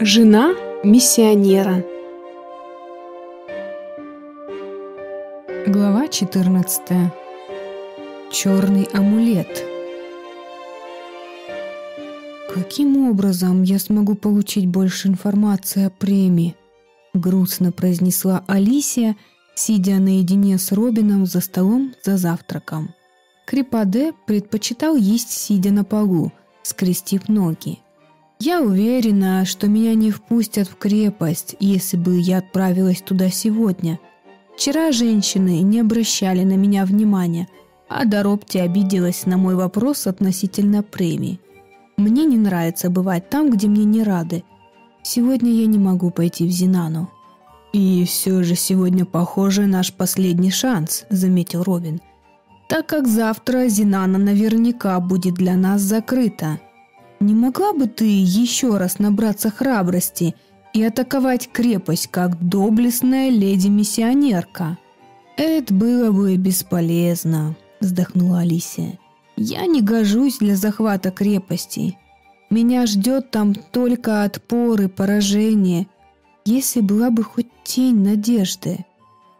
Жена миссионера. Глава 14. Черный амулет. Каким образом я смогу получить больше информации о премии? грустно произнесла Алисия, сидя наедине с Робином за столом за завтраком. Крипаде предпочитал есть сидя на полу, скрестив ноги. Я уверена, что меня не впустят в крепость, если бы я отправилась туда сегодня. Вчера женщины не обращали на меня внимания, а Доропти обиделась на мой вопрос относительно премии. Мне не нравится бывать там, где мне не рады. Сегодня я не могу пойти в Зинану. «И все же сегодня, похоже, наш последний шанс», — заметил Робин. «Так как завтра Зинана наверняка будет для нас закрыта». Не могла бы ты еще раз набраться храбрости и атаковать крепость, как доблестная леди-миссионерка?» «Это было бы бесполезно», – вздохнула Алисия. «Я не гожусь для захвата крепости. Меня ждет там только отпор и поражение. Если была бы хоть тень надежды».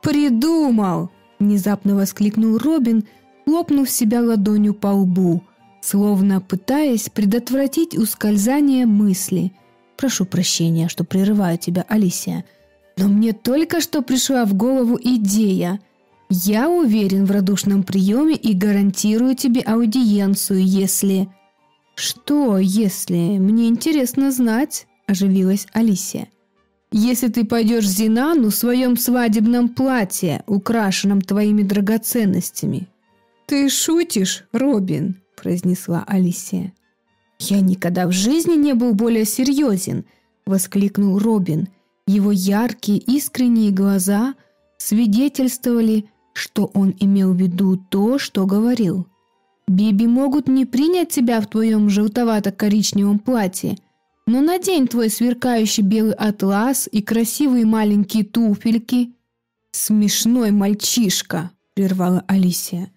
«Придумал!» – внезапно воскликнул Робин, лопнув себя ладонью по лбу словно пытаясь предотвратить ускользание мысли. «Прошу прощения, что прерываю тебя, Алисия, но мне только что пришла в голову идея. Я уверен в радушном приеме и гарантирую тебе аудиенцию, если...» «Что, если? Мне интересно знать», – оживилась Алисия. «Если ты пойдешь Зинану в своем свадебном платье, украшенном твоими драгоценностями». «Ты шутишь, Робин?» произнесла Алисия. «Я никогда в жизни не был более серьезен!» – воскликнул Робин. Его яркие искренние глаза свидетельствовали, что он имел в виду то, что говорил. «Биби могут не принять тебя в твоем желтовато-коричневом платье, но надень твой сверкающий белый атлас и красивые маленькие туфельки». «Смешной мальчишка!» – прервала Алисия.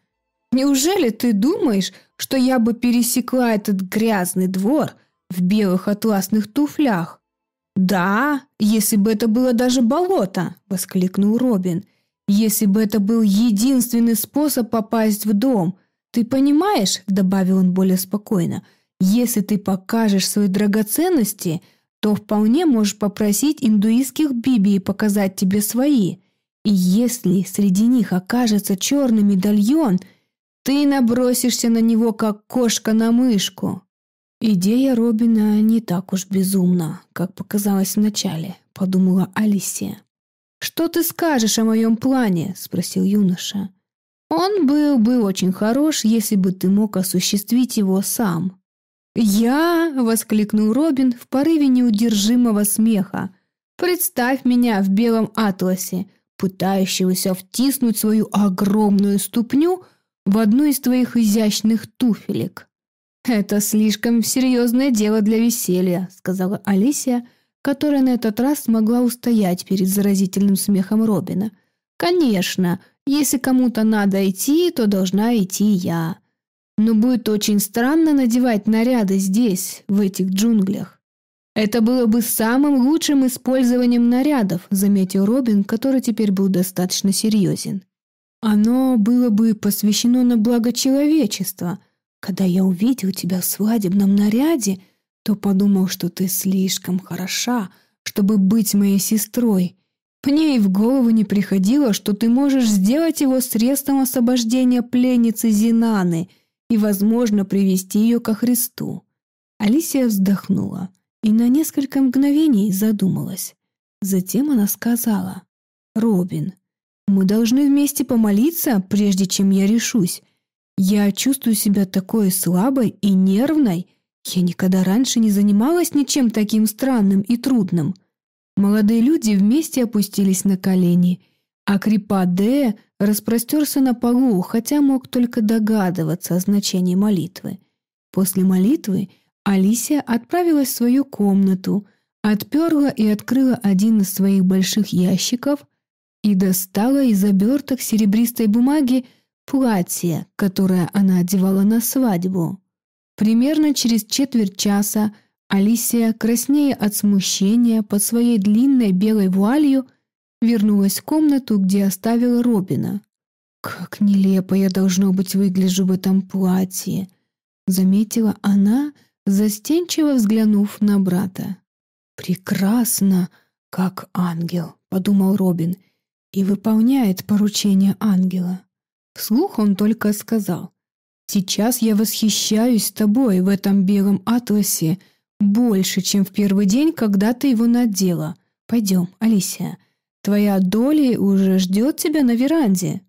«Неужели ты думаешь, что я бы пересекла этот грязный двор в белых атласных туфлях. «Да, если бы это было даже болото!» – воскликнул Робин. «Если бы это был единственный способ попасть в дом! Ты понимаешь?» – добавил он более спокойно. «Если ты покажешь свои драгоценности, то вполне можешь попросить индуистских бибии показать тебе свои. И если среди них окажется черный медальон – ты набросишься на него, как кошка на мышку. Идея Робина не так уж безумна, как показалось вначале, подумала Алисия. «Что ты скажешь о моем плане?» – спросил юноша. «Он был бы очень хорош, если бы ты мог осуществить его сам». «Я!» – воскликнул Робин в порыве неудержимого смеха. «Представь меня в белом атласе, пытающегося втиснуть свою огромную ступню в одну из твоих изящных туфелек. «Это слишком серьезное дело для веселья», — сказала Алисия, которая на этот раз смогла устоять перед заразительным смехом Робина. «Конечно, если кому-то надо идти, то должна идти я. Но будет очень странно надевать наряды здесь, в этих джунглях». «Это было бы самым лучшим использованием нарядов», — заметил Робин, который теперь был достаточно серьезен. Оно было бы посвящено на благо человечества. Когда я увидел тебя в свадебном наряде, то подумал, что ты слишком хороша, чтобы быть моей сестрой. Мне и в голову не приходило, что ты можешь сделать его средством освобождения пленницы Зинаны и, возможно, привести ее ко Христу». Алисия вздохнула и на несколько мгновений задумалась. Затем она сказала, «Робин, мы должны вместе помолиться, прежде чем я решусь. Я чувствую себя такой слабой и нервной. Я никогда раньше не занималась ничем таким странным и трудным». Молодые люди вместе опустились на колени, а Крипадея распростерся на полу, хотя мог только догадываться о значении молитвы. После молитвы Алисия отправилась в свою комнату, отперла и открыла один из своих больших ящиков, и достала из оберток серебристой бумаги платье, которое она одевала на свадьбу. Примерно через четверть часа Алисия, краснея от смущения под своей длинной белой вуалью, вернулась в комнату, где оставила Робина. «Как нелепо я, должно быть, выгляжу в этом платье», — заметила она, застенчиво взглянув на брата. «Прекрасно, как ангел», — подумал Робин, — и выполняет поручение ангела. Вслух он только сказал. «Сейчас я восхищаюсь тобой в этом белом атласе больше, чем в первый день, когда ты его надела. Пойдем, Алисия, твоя доля уже ждет тебя на веранде».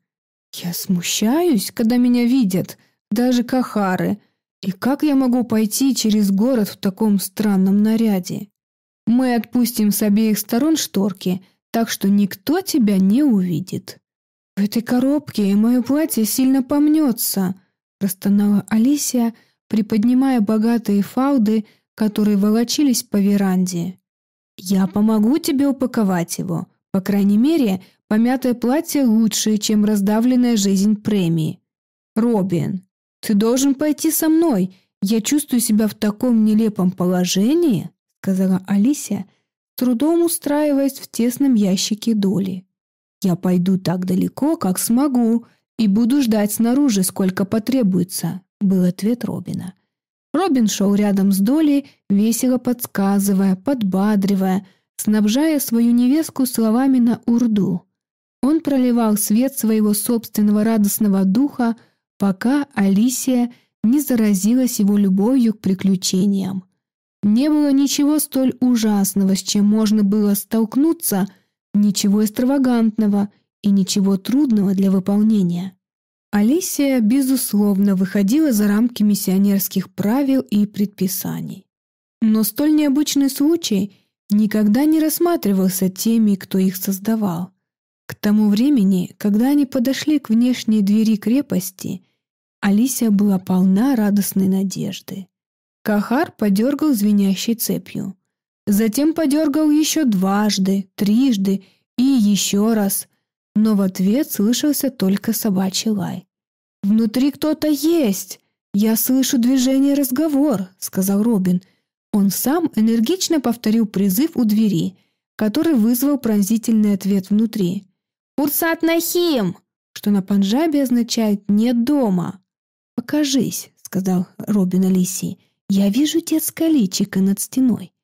«Я смущаюсь, когда меня видят, даже кахары. И как я могу пойти через город в таком странном наряде?» Мы отпустим с обеих сторон шторки, так что никто тебя не увидит. В этой коробке и мое платье сильно помнется, простонала Алисия, приподнимая богатые фалды, которые волочились по веранде. Я помогу тебе упаковать его. По крайней мере, помятое платье лучше, чем раздавленная жизнь премии. Робин, ты должен пойти со мной. Я чувствую себя в таком нелепом положении, сказала Алисия, трудом устраиваясь в тесном ящике доли. «Я пойду так далеко, как смогу, и буду ждать снаружи, сколько потребуется», — был ответ Робина. Робин шел рядом с Долей, весело подсказывая, подбадривая, снабжая свою невестку словами на урду. Он проливал свет своего собственного радостного духа, пока Алисия не заразилась его любовью к приключениям. Не было ничего столь ужасного, с чем можно было столкнуться, ничего экстравагантного и ничего трудного для выполнения. Алисия, безусловно, выходила за рамки миссионерских правил и предписаний. Но столь необычный случай никогда не рассматривался теми, кто их создавал. К тому времени, когда они подошли к внешней двери крепости, Алисия была полна радостной надежды. Кахар подергал звенящей цепью. Затем подергал еще дважды, трижды и еще раз, но в ответ слышался только собачий лай. «Внутри кто-то есть! Я слышу движение разговор», — сказал Робин. Он сам энергично повторил призыв у двери, который вызвал пронзительный ответ внутри. «Урсат Нахим!» что на панджабе означает «нет дома». «Покажись», — сказал Робин Алисии. Я вижу детское личико над стеной.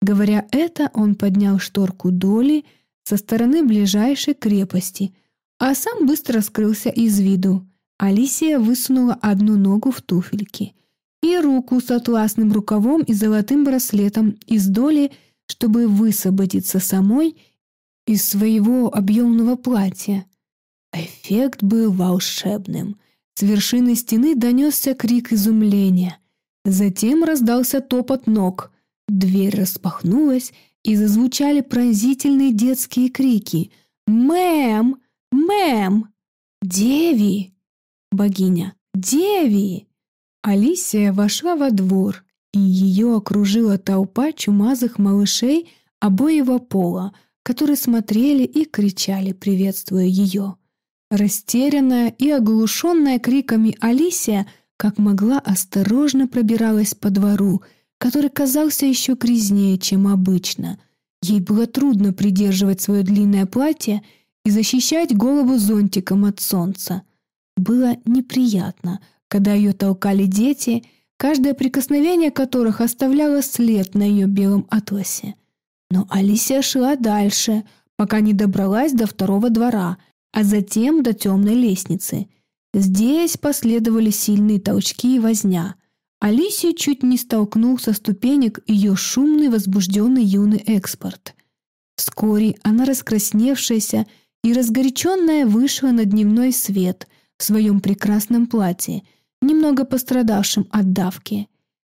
Говоря это, он поднял шторку доли со стороны ближайшей крепости, а сам быстро скрылся из виду. Алисия высунула одну ногу в туфельки и руку с атласным рукавом и золотым браслетом из доли, чтобы высвободиться самой из своего объемного платья. Эффект был волшебным. С вершины стены донесся крик изумления – Затем раздался топот ног. Дверь распахнулась, и зазвучали пронзительные детские крики. «Мэм! Мэм! Деви!» Богиня. «Деви!» Алисия вошла во двор, и ее окружила толпа чумазых малышей обоего пола, которые смотрели и кричали, приветствуя ее. Растерянная и оглушенная криками Алисия – как могла, осторожно пробиралась по двору, который казался еще грязнее, чем обычно. Ей было трудно придерживать свое длинное платье и защищать голову зонтиком от солнца. Было неприятно, когда ее толкали дети, каждое прикосновение которых оставляло след на ее белом атласе. Но Алисия шла дальше, пока не добралась до второго двора, а затем до темной лестницы – Здесь последовали сильные толчки и возня. Алисия чуть не столкнул со ступенек ее шумный возбужденный юный экспорт. Вскоре она раскрасневшаяся и разгоряченная вышла на дневной свет в своем прекрасном платье, немного пострадавшем от давки.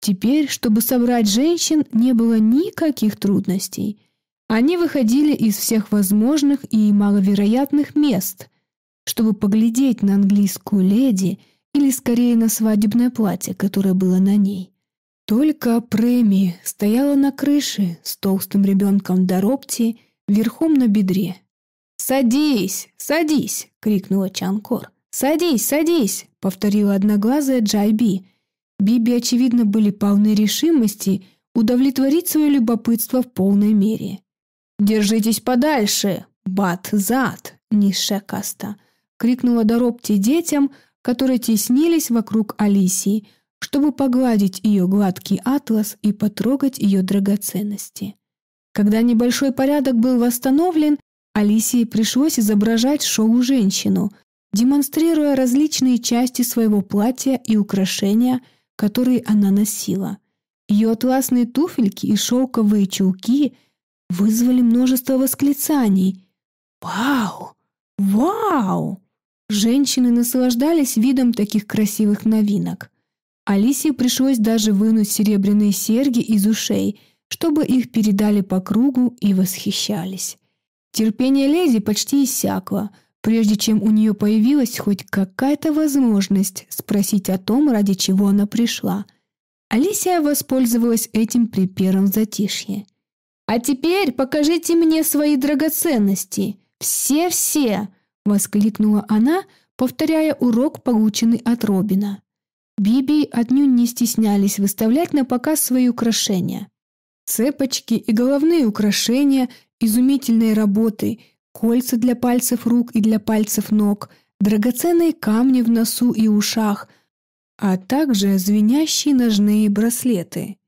Теперь, чтобы собрать женщин, не было никаких трудностей. Они выходили из всех возможных и маловероятных мест – чтобы поглядеть на английскую леди или скорее на свадебное платье, которое было на ней. Только Преми стояла на крыше с толстым ребенком Доропти верхом на бедре. «Садись! Садись!» — крикнула Чанкор. «Садись! Садись!» — повторила одноглазая Джайби. Биби, очевидно, были полны решимости удовлетворить свое любопытство в полной мере. «Держитесь подальше! Бат-зад!» — низшая каста —— крикнула доробти детям, которые теснились вокруг Алисии, чтобы погладить ее гладкий атлас и потрогать ее драгоценности. Когда небольшой порядок был восстановлен, Алисии пришлось изображать шоу-женщину, демонстрируя различные части своего платья и украшения, которые она носила. Ее атласные туфельки и шелковые чулки вызвали множество восклицаний. «Вау! Вау!» Женщины наслаждались видом таких красивых новинок. Алисе пришлось даже вынуть серебряные серьги из ушей, чтобы их передали по кругу и восхищались. Терпение леди почти иссякло, прежде чем у нее появилась хоть какая-то возможность спросить о том, ради чего она пришла. Алисия воспользовалась этим при первом затишье. «А теперь покажите мне свои драгоценности. Все-все. Воскликнула она, повторяя урок, полученный от Робина. Биби отнюдь не стеснялись выставлять на показ свои украшения. Цепочки и головные украшения изумительной работы, кольца для пальцев рук и для пальцев ног, драгоценные камни в носу и ушах, а также звенящие ножные браслеты.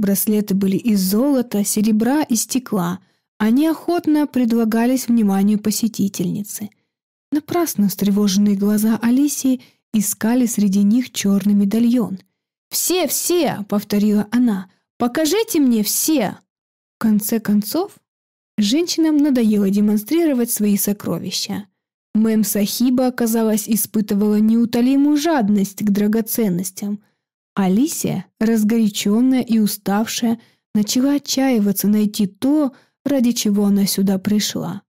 Браслеты были из золота, серебра и стекла. Они охотно предлагались вниманию посетительницы – Напрасно встревоженные глаза Алисии искали среди них черный медальон. «Все, все!» — повторила она. «Покажите мне все!» В конце концов, женщинам надоело демонстрировать свои сокровища. Мэм Сахиба, оказалось, испытывала неутолимую жадность к драгоценностям. Алисия, разгоряченная и уставшая, начала отчаиваться найти то, ради чего она сюда пришла.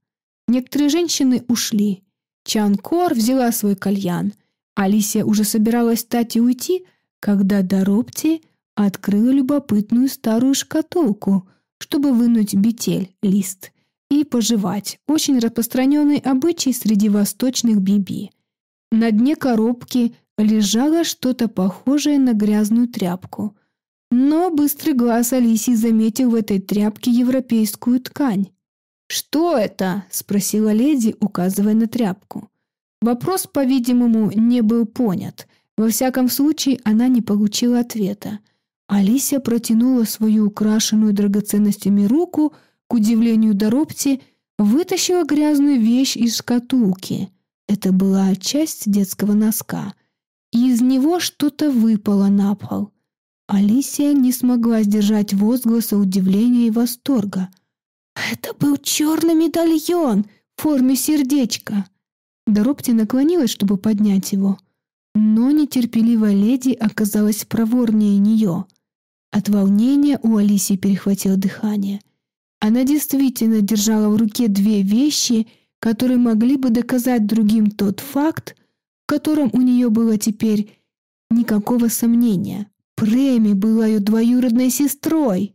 Некоторые женщины ушли, Чанкор взяла свой кальян. Алисия уже собиралась встать и уйти, когда Доропти открыла любопытную старую шкатулку, чтобы вынуть бетель, лист, и пожевать, очень распространенный обычай среди восточных биби. На дне коробки лежало что-то похожее на грязную тряпку. Но быстрый глаз Алисии заметил в этой тряпке европейскую ткань, «Что это?» – спросила леди, указывая на тряпку. Вопрос, по-видимому, не был понят. Во всяком случае, она не получила ответа. Алисия протянула свою украшенную драгоценностями руку, к удивлению Доропти, вытащила грязную вещь из шкатулки. Это была часть детского носка. И из него что-то выпало на пол. Алисия не смогла сдержать возгласа удивления и восторга – «Это был черный медальон в форме сердечка!» Доропти наклонилась, чтобы поднять его. Но нетерпеливая леди оказалась проворнее нее. От волнения у Алисии перехватило дыхание. Она действительно держала в руке две вещи, которые могли бы доказать другим тот факт, в котором у нее было теперь никакого сомнения. Преми была ее двоюродной сестрой.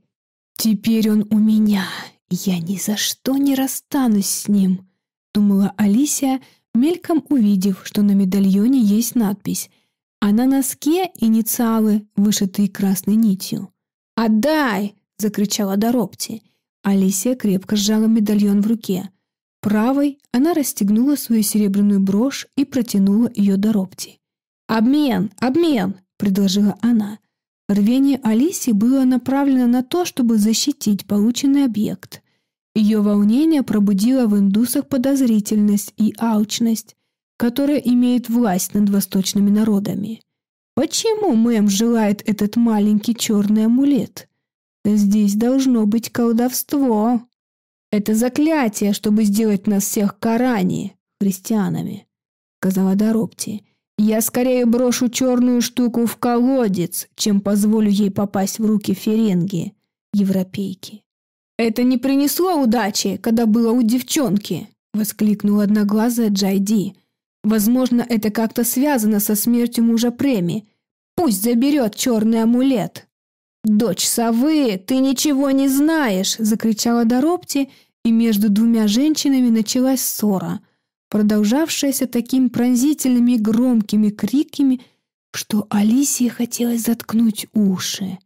«Теперь он у меня, «Я ни за что не расстанусь с ним», — думала Алисия, мельком увидев, что на медальоне есть надпись, а на носке инициалы, вышитые красной нитью. «Отдай!» — закричала Доропти. Алисия крепко сжала медальон в руке. Правой она расстегнула свою серебряную брошь и протянула ее Доропти. «Обмен! Обмен!» — предложила она. Рвение Алиси было направлено на то, чтобы защитить полученный объект. Ее волнение пробудило в индусах подозрительность и алчность, которая имеет власть над восточными народами. Почему Мэм желает этот маленький черный амулет? Здесь должно быть колдовство. Это заклятие, чтобы сделать нас всех Корани, христианами, сказала Доропти я скорее брошу черную штуку в колодец, чем позволю ей попасть в руки Ференги, европейки. «Это не принесло удачи, когда было у девчонки!» — воскликнула одноглазая Джайди. «Возможно, это как-то связано со смертью мужа Преми. Пусть заберет черный амулет!» «Дочь совы, ты ничего не знаешь!» — закричала Доропти, и между двумя женщинами началась ссора — продолжавшаяся такими пронзительными громкими криками, что Алисе хотелось заткнуть уши.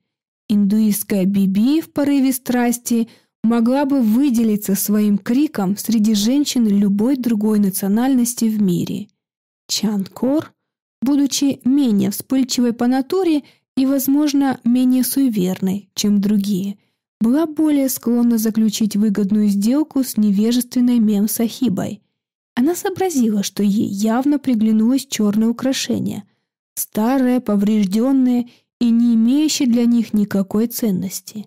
Индуистская Биби в порыве страсти могла бы выделиться своим криком среди женщин любой другой национальности в мире. Чанкор, будучи менее вспыльчивой по натуре и, возможно, менее суеверной, чем другие, была более склонна заключить выгодную сделку с невежественной Мем Сахибой, она сообразила, что ей явно приглянулось черное украшение, старое, поврежденное и не имеющее для них никакой ценности.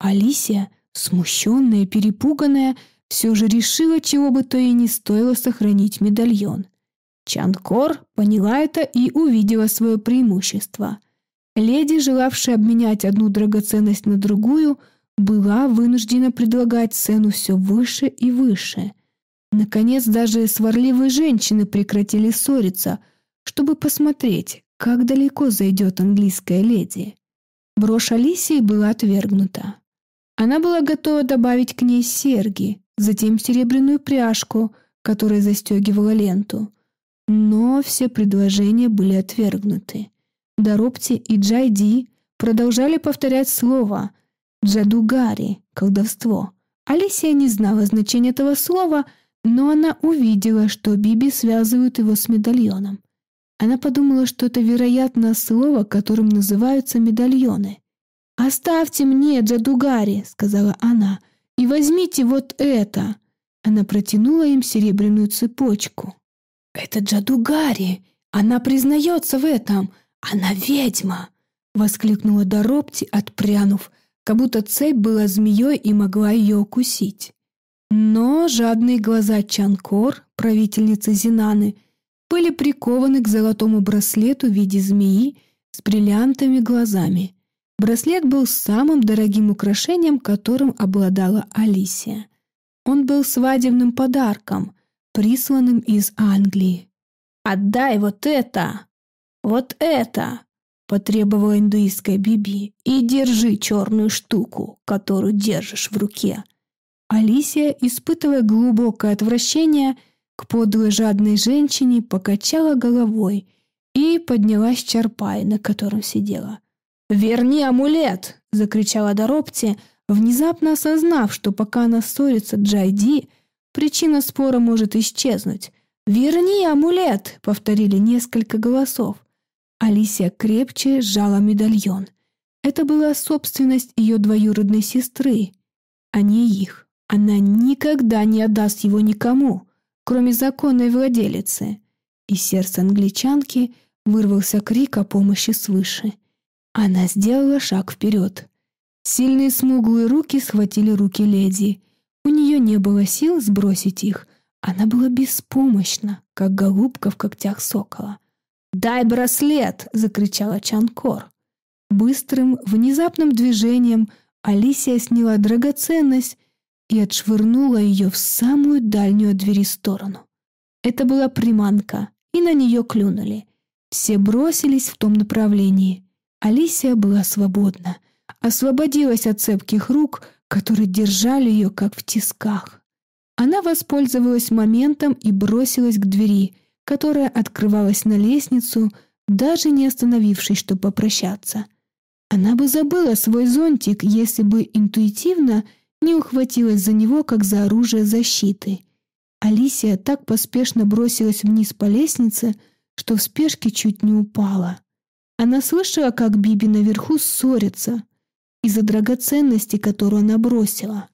Алисия, смущенная, перепуганная, все же решила, чего бы то и не стоило сохранить медальон. Чанкор поняла это и увидела свое преимущество. Леди, желавшая обменять одну драгоценность на другую, была вынуждена предлагать цену все выше и выше – Наконец даже сварливые женщины прекратили ссориться, чтобы посмотреть, как далеко зайдет английская леди. Брошь Алисии была отвергнута. Она была готова добавить к ней серьги, затем серебряную пряжку, которая застегивала ленту. Но все предложения были отвергнуты. Доропти и Джайди продолжали повторять слово «Джадугари» — колдовство. Алисия не знала значения этого слова — но она увидела, что Биби связывают его с медальоном. Она подумала, что это, вероятно, слово, которым называются медальоны. «Оставьте мне, Джадугари», — сказала она, — «и возьмите вот это». Она протянула им серебряную цепочку. «Это Джадугари! Она признается в этом! Она ведьма!» — воскликнула Доропти, отпрянув, как будто цепь была змеей и могла ее укусить. Но жадные глаза Чанкор, правительницы Зинаны, были прикованы к золотому браслету в виде змеи с бриллиантами глазами. Браслет был самым дорогим украшением, которым обладала Алисия. Он был свадебным подарком, присланным из Англии. «Отдай вот это! Вот это!» – потребовала индуистская Биби. «И держи черную штуку, которую держишь в руке. Алисия, испытывая глубокое отвращение к подлой жадной женщине, покачала головой и поднялась чарпай, на котором сидела. «Верни амулет!» — закричала Доропти, внезапно осознав, что пока она ссорится Джайди, причина спора может исчезнуть. «Верни амулет!» — повторили несколько голосов. Алисия крепче сжала медальон. Это была собственность ее двоюродной сестры, а не их. Она никогда не отдаст его никому, кроме законной владелицы. И сердце англичанки вырвался крик о помощи свыше. Она сделала шаг вперед. Сильные смуглые руки схватили руки леди. У нее не было сил сбросить их. Она была беспомощна, как голубка в когтях сокола. «Дай браслет!» — закричала Чанкор. Быстрым, внезапным движением Алисия сняла драгоценность и отшвырнула ее в самую дальнюю двери сторону. Это была приманка, и на нее клюнули. Все бросились в том направлении. Алисия была свободна, освободилась от цепких рук, которые держали ее как в тисках. Она воспользовалась моментом и бросилась к двери, которая открывалась на лестницу, даже не остановившись, чтобы попрощаться. Она бы забыла свой зонтик, если бы интуитивно – не ухватилась за него, как за оружие защиты. Алисия так поспешно бросилась вниз по лестнице, что в спешке чуть не упала. Она слышала, как Биби наверху ссорится из-за драгоценности, которую она бросила.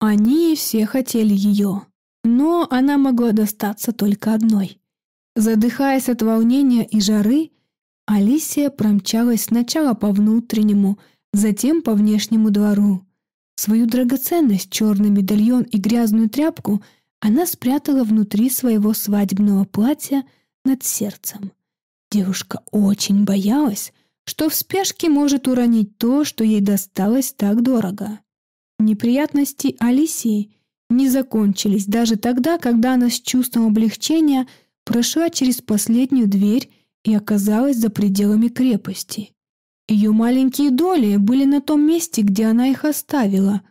Они все хотели ее, но она могла достаться только одной. Задыхаясь от волнения и жары, Алисия промчалась сначала по внутреннему, затем по внешнему двору. Свою драгоценность, черный медальон и грязную тряпку она спрятала внутри своего свадебного платья над сердцем. Девушка очень боялась, что в спешке может уронить то, что ей досталось так дорого. Неприятности Алисии не закончились даже тогда, когда она с чувством облегчения прошла через последнюю дверь и оказалась за пределами крепости. Ее маленькие доли были на том месте, где она их оставила.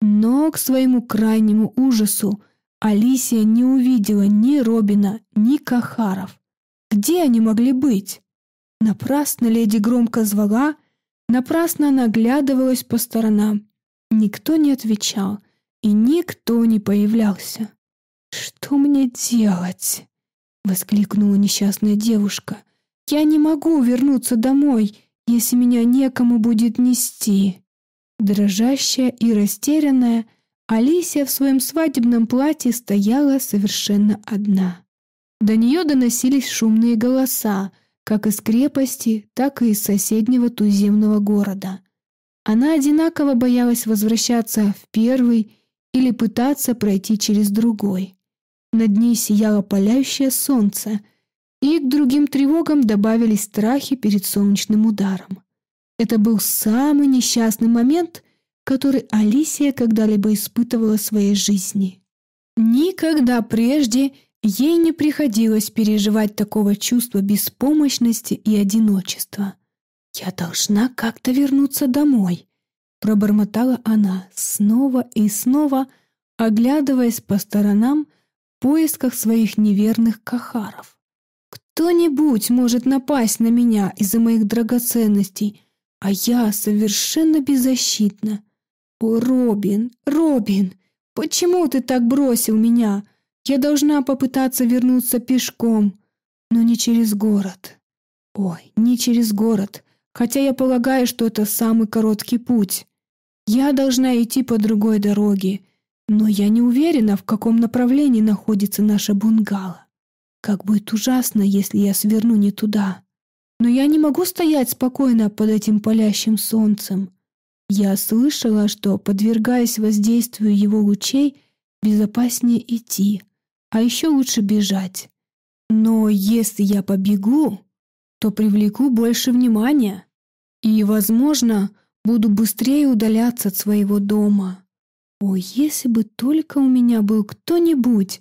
Но, к своему крайнему ужасу, Алисия не увидела ни Робина, ни Кахаров. Где они могли быть? Напрасно леди громко звала, напрасно она оглядывалась по сторонам. Никто не отвечал, и никто не появлялся. «Что мне делать?» — воскликнула несчастная девушка. «Я не могу вернуться домой если меня некому будет нести?» Дрожащая и растерянная, Алисия в своем свадебном платье стояла совершенно одна. До нее доносились шумные голоса, как из крепости, так и из соседнего туземного города. Она одинаково боялась возвращаться в первый или пытаться пройти через другой. Над ней сияло палящее солнце, и к другим тревогам добавились страхи перед солнечным ударом. Это был самый несчастный момент, который Алисия когда-либо испытывала в своей жизни. Никогда прежде ей не приходилось переживать такого чувства беспомощности и одиночества. «Я должна как-то вернуться домой», — пробормотала она снова и снова, оглядываясь по сторонам в поисках своих неверных кахаров. Кто-нибудь может напасть на меня из-за моих драгоценностей, а я совершенно беззащитна. О, Робин, Робин, почему ты так бросил меня? Я должна попытаться вернуться пешком, но не через город. Ой, не через город, хотя я полагаю, что это самый короткий путь. Я должна идти по другой дороге, но я не уверена, в каком направлении находится наша бунгало. Как будет ужасно, если я сверну не туда. Но я не могу стоять спокойно под этим палящим солнцем. Я слышала, что, подвергаясь воздействию его лучей, безопаснее идти, а еще лучше бежать. Но если я побегу, то привлеку больше внимания и, возможно, буду быстрее удаляться от своего дома. О, если бы только у меня был кто-нибудь,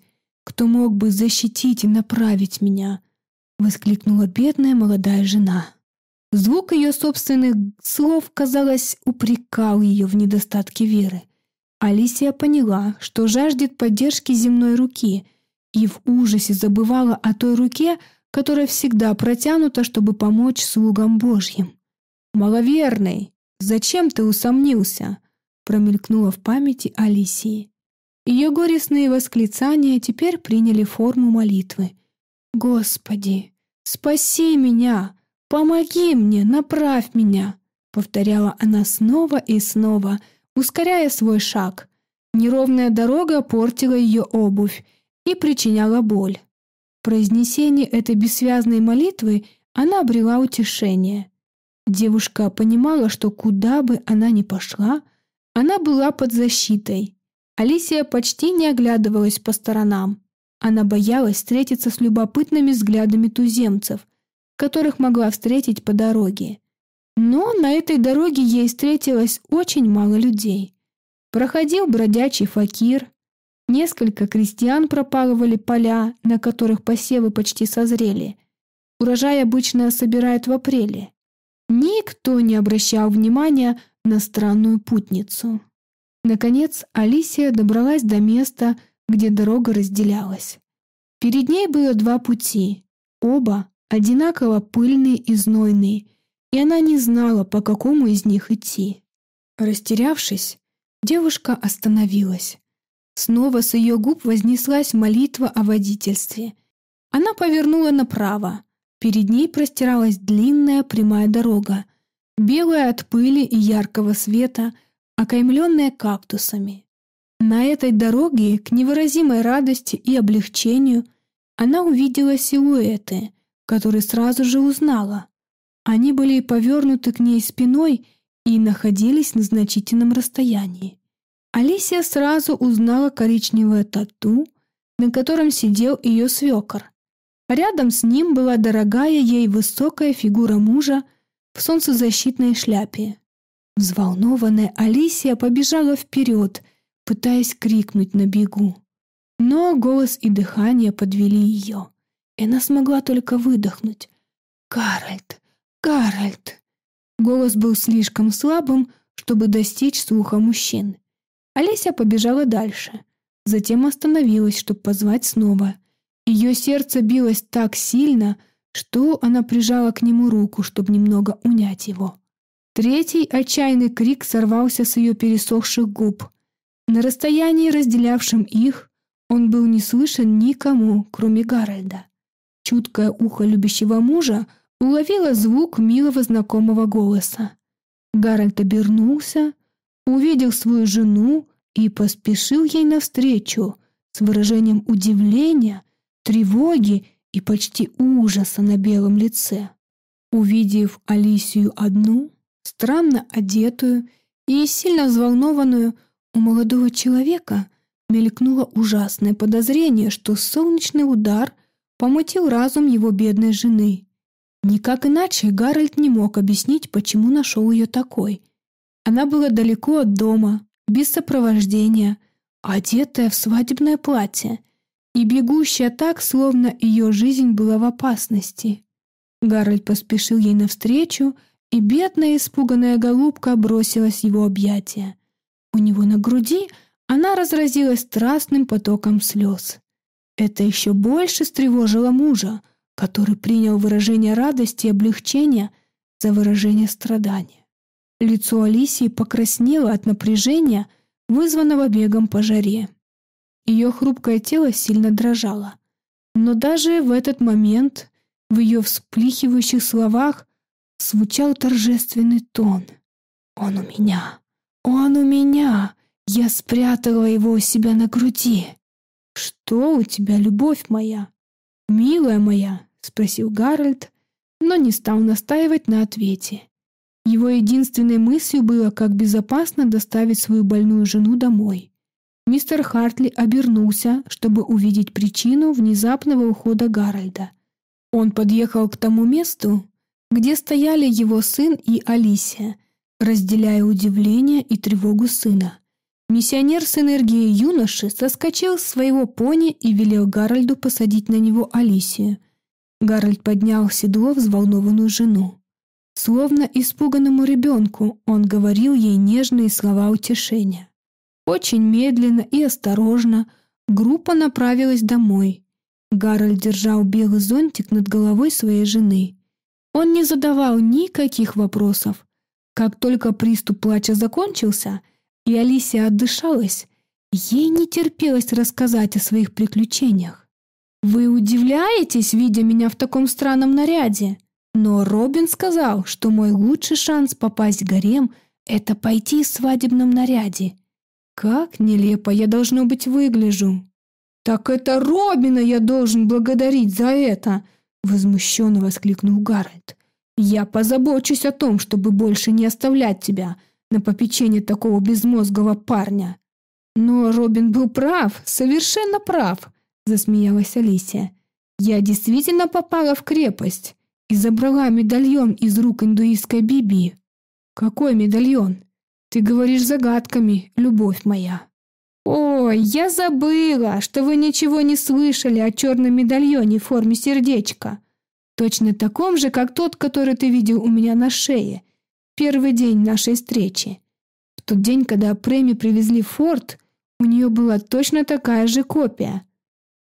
кто мог бы защитить и направить меня!» — воскликнула бедная молодая жена. Звук ее собственных слов, казалось, упрекал ее в недостатке веры. Алисия поняла, что жаждет поддержки земной руки, и в ужасе забывала о той руке, которая всегда протянута, чтобы помочь слугам Божьим. «Маловерный, зачем ты усомнился?» промелькнула в памяти Алисии. Ее горестные восклицания теперь приняли форму молитвы. «Господи, спаси меня! Помоги мне! Направь меня!» Повторяла она снова и снова, ускоряя свой шаг. Неровная дорога портила ее обувь и причиняла боль. В произнесении этой бессвязной молитвы она обрела утешение. Девушка понимала, что куда бы она ни пошла, она была под защитой – Алисия почти не оглядывалась по сторонам. Она боялась встретиться с любопытными взглядами туземцев, которых могла встретить по дороге. Но на этой дороге ей встретилось очень мало людей. Проходил бродячий факир, несколько крестьян пропалывали поля, на которых посевы почти созрели. Урожай обычно собирают в апреле. Никто не обращал внимания на странную путницу. Наконец, Алисия добралась до места, где дорога разделялась. Перед ней было два пути, оба одинаково пыльные и знойные, и она не знала, по какому из них идти. Растерявшись, девушка остановилась. Снова с ее губ вознеслась молитва о водительстве. Она повернула направо. Перед ней простиралась длинная прямая дорога, белая от пыли и яркого света – окаймленная кактусами. На этой дороге, к невыразимой радости и облегчению, она увидела силуэты, которые сразу же узнала. Они были повернуты к ней спиной и находились на значительном расстоянии. Алисия сразу узнала коричневое тату, на котором сидел ее свекор. Рядом с ним была дорогая ей высокая фигура мужа в солнцезащитной шляпе. Взволнованная Алисия побежала вперед, пытаясь крикнуть на бегу. Но голос и дыхание подвели ее, и она смогла только выдохнуть. «Гарольд! Гарольд!» Голос был слишком слабым, чтобы достичь слуха мужчин. Олеся побежала дальше, затем остановилась, чтобы позвать снова. Ее сердце билось так сильно, что она прижала к нему руку, чтобы немного унять его. Третий отчаянный крик сорвался с ее пересохших губ. На расстоянии, разделявшем их, он был не слышен никому, кроме Гарольда. Чуткое ухо любящего мужа уловило звук милого знакомого голоса. Гарольд обернулся, увидел свою жену и поспешил ей навстречу с выражением удивления, тревоги и почти ужаса на белом лице. Увидев Алисию одну, странно одетую и сильно взволнованную, у молодого человека мелькнуло ужасное подозрение, что солнечный удар помутил разум его бедной жены. Никак иначе Гарольд не мог объяснить, почему нашел ее такой. Она была далеко от дома, без сопровождения, одетая в свадебное платье и бегущая так, словно ее жизнь была в опасности. Гарольд поспешил ей навстречу, и бедная испуганная голубка бросилась в его объятия. У него на груди она разразилась страстным потоком слез. Это еще больше встревожило мужа, который принял выражение радости и облегчения за выражение страдания. Лицо Алисии покраснело от напряжения, вызванного бегом по жаре. Ее хрупкое тело сильно дрожало. Но даже в этот момент в ее вспыхивающих словах звучал торжественный тон. «Он у меня! Он у меня! Я спрятала его у себя на груди!» «Что у тебя, любовь моя? Милая моя?» — спросил Гарольд, но не стал настаивать на ответе. Его единственной мыслью было, как безопасно доставить свою больную жену домой. Мистер Хартли обернулся, чтобы увидеть причину внезапного ухода Гарольда. Он подъехал к тому месту, где стояли его сын и Алисия, разделяя удивление и тревогу сына. Миссионер с энергией юноши соскочил с своего пони и велел Гарольду посадить на него Алисию. Гарольд поднял седло взволнованную жену. Словно испуганному ребенку он говорил ей нежные слова утешения. Очень медленно и осторожно группа направилась домой. Гарольд держал белый зонтик над головой своей жены. Он не задавал никаких вопросов. Как только приступ плача закончился, и Алисия отдышалась, ей не терпелось рассказать о своих приключениях. «Вы удивляетесь, видя меня в таком странном наряде?» Но Робин сказал, что мой лучший шанс попасть в гарем — это пойти в свадебном наряде. Как нелепо я, должно быть, выгляжу. «Так это Робина я должен благодарить за это!» Возмущенно воскликнул Гаррет. «Я позабочусь о том, чтобы больше не оставлять тебя на попечение такого безмозгого парня». «Но Робин был прав, совершенно прав», – засмеялась Алисия. «Я действительно попала в крепость и забрала медальон из рук индуистской Биби». «Какой медальон? Ты говоришь загадками, любовь моя». Ой, я забыла, что вы ничего не слышали о черном медальоне в форме сердечка. Точно таком же, как тот, который ты видел у меня на шее. Первый день нашей встречи. В тот день, когда Преми привезли в форт, у нее была точно такая же копия.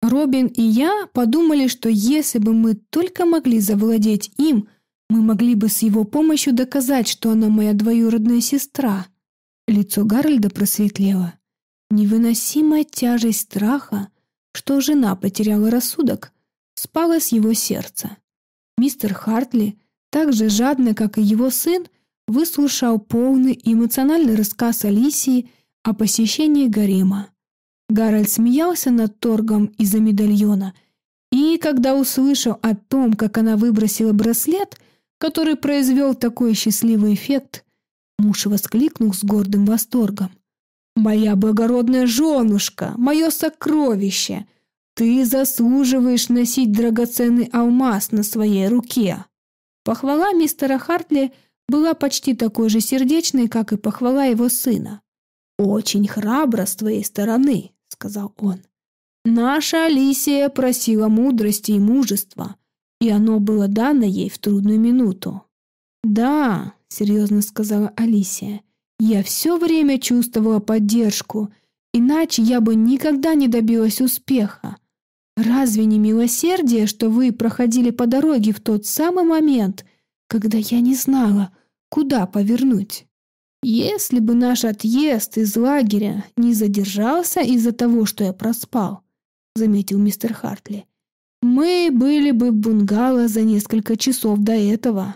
Робин и я подумали, что если бы мы только могли завладеть им, мы могли бы с его помощью доказать, что она моя двоюродная сестра. Лицо Гарольда просветлело. Невыносимая тяжесть страха, что жена потеряла рассудок, спала с его сердца. Мистер Хартли, так же жадно, как и его сын, выслушал полный эмоциональный рассказ Алисии о посещении гарема. Гарольд смеялся над торгом из-за медальона, и когда услышал о том, как она выбросила браслет, который произвел такой счастливый эффект, муж воскликнул с гордым восторгом. «Моя благородная женушка, мое сокровище, ты заслуживаешь носить драгоценный алмаз на своей руке». Похвала мистера Хартли была почти такой же сердечной, как и похвала его сына. «Очень храбро с твоей стороны», — сказал он. «Наша Алисия просила мудрости и мужества, и оно было дано ей в трудную минуту». «Да», — серьезно сказала Алисия, я все время чувствовала поддержку, иначе я бы никогда не добилась успеха. Разве не милосердие, что вы проходили по дороге в тот самый момент, когда я не знала, куда повернуть? Если бы наш отъезд из лагеря не задержался из-за того, что я проспал, заметил мистер Хартли, мы были бы в бунгало за несколько часов до этого.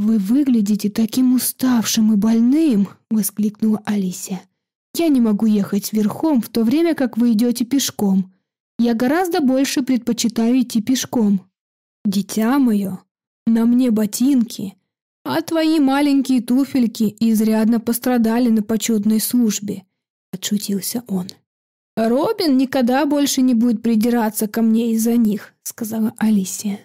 «Вы выглядите таким уставшим и больным!» — воскликнула Алисия. «Я не могу ехать верхом, в то время как вы идете пешком. Я гораздо больше предпочитаю идти пешком». «Дитя мое, на мне ботинки, а твои маленькие туфельки изрядно пострадали на почетной службе», — отшутился он. «Робин никогда больше не будет придираться ко мне из-за них», — сказала Алисия.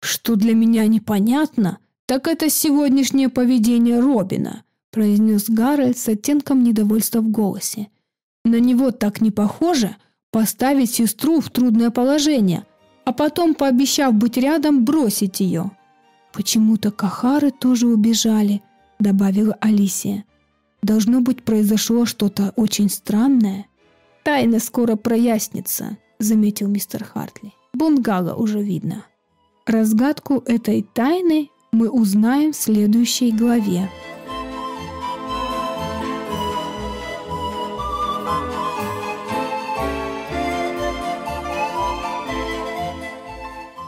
«Что для меня непонятно, «Так это сегодняшнее поведение Робина», – произнес Гарольд с оттенком недовольства в голосе. «На него так не похоже поставить сестру в трудное положение, а потом, пообещав быть рядом, бросить ее». «Почему-то Кахары тоже убежали», – добавила Алисия. «Должно быть, произошло что-то очень странное». «Тайна скоро прояснится», – заметил мистер Хартли. «Бунгага уже видно». Разгадку этой тайны мы узнаем в следующей главе.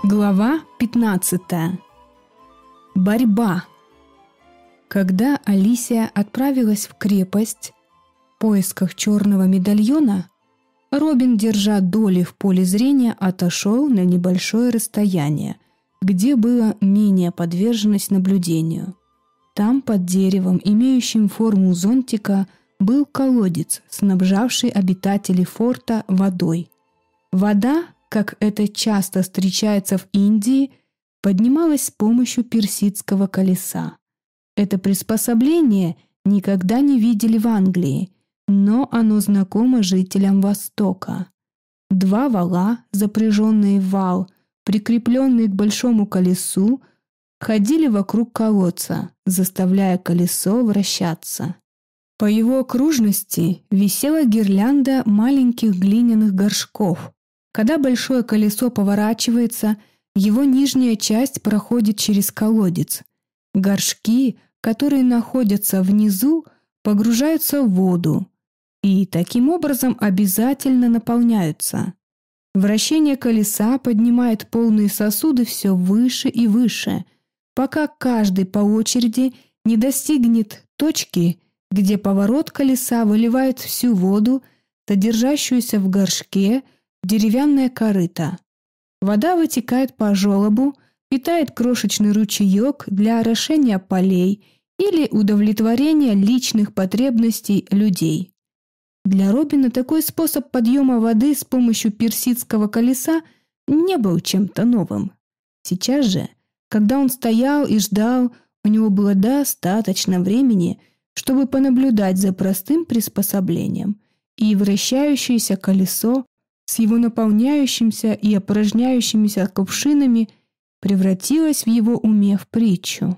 Глава 15. Борьба. Когда Алисия отправилась в крепость в поисках черного медальона, Робин, держа доли в поле зрения, отошел на небольшое расстояние – где было менее подверженность наблюдению. Там под деревом, имеющим форму зонтика, был колодец, снабжавший обитателей форта водой. Вода, как это часто встречается в Индии, поднималась с помощью персидского колеса. Это приспособление никогда не видели в Англии, но оно знакомо жителям Востока. Два вала, запряженные в вал – прикрепленные к большому колесу, ходили вокруг колодца, заставляя колесо вращаться. По его окружности висела гирлянда маленьких глиняных горшков. Когда большое колесо поворачивается, его нижняя часть проходит через колодец. Горшки, которые находятся внизу, погружаются в воду и таким образом обязательно наполняются. Вращение колеса поднимает полные сосуды все выше и выше, пока каждый по очереди не достигнет точки, где поворот колеса выливает всю воду, содержащуюся в горшке, в деревянное корыто. Вода вытекает по желобу, питает крошечный ручеек для орошения полей или удовлетворения личных потребностей людей. Для Робина такой способ подъема воды с помощью персидского колеса не был чем-то новым. Сейчас же, когда он стоял и ждал, у него было достаточно времени, чтобы понаблюдать за простым приспособлением и вращающееся колесо с его наполняющимся и опорожняющимися кувшинами превратилось в его уме в притчу.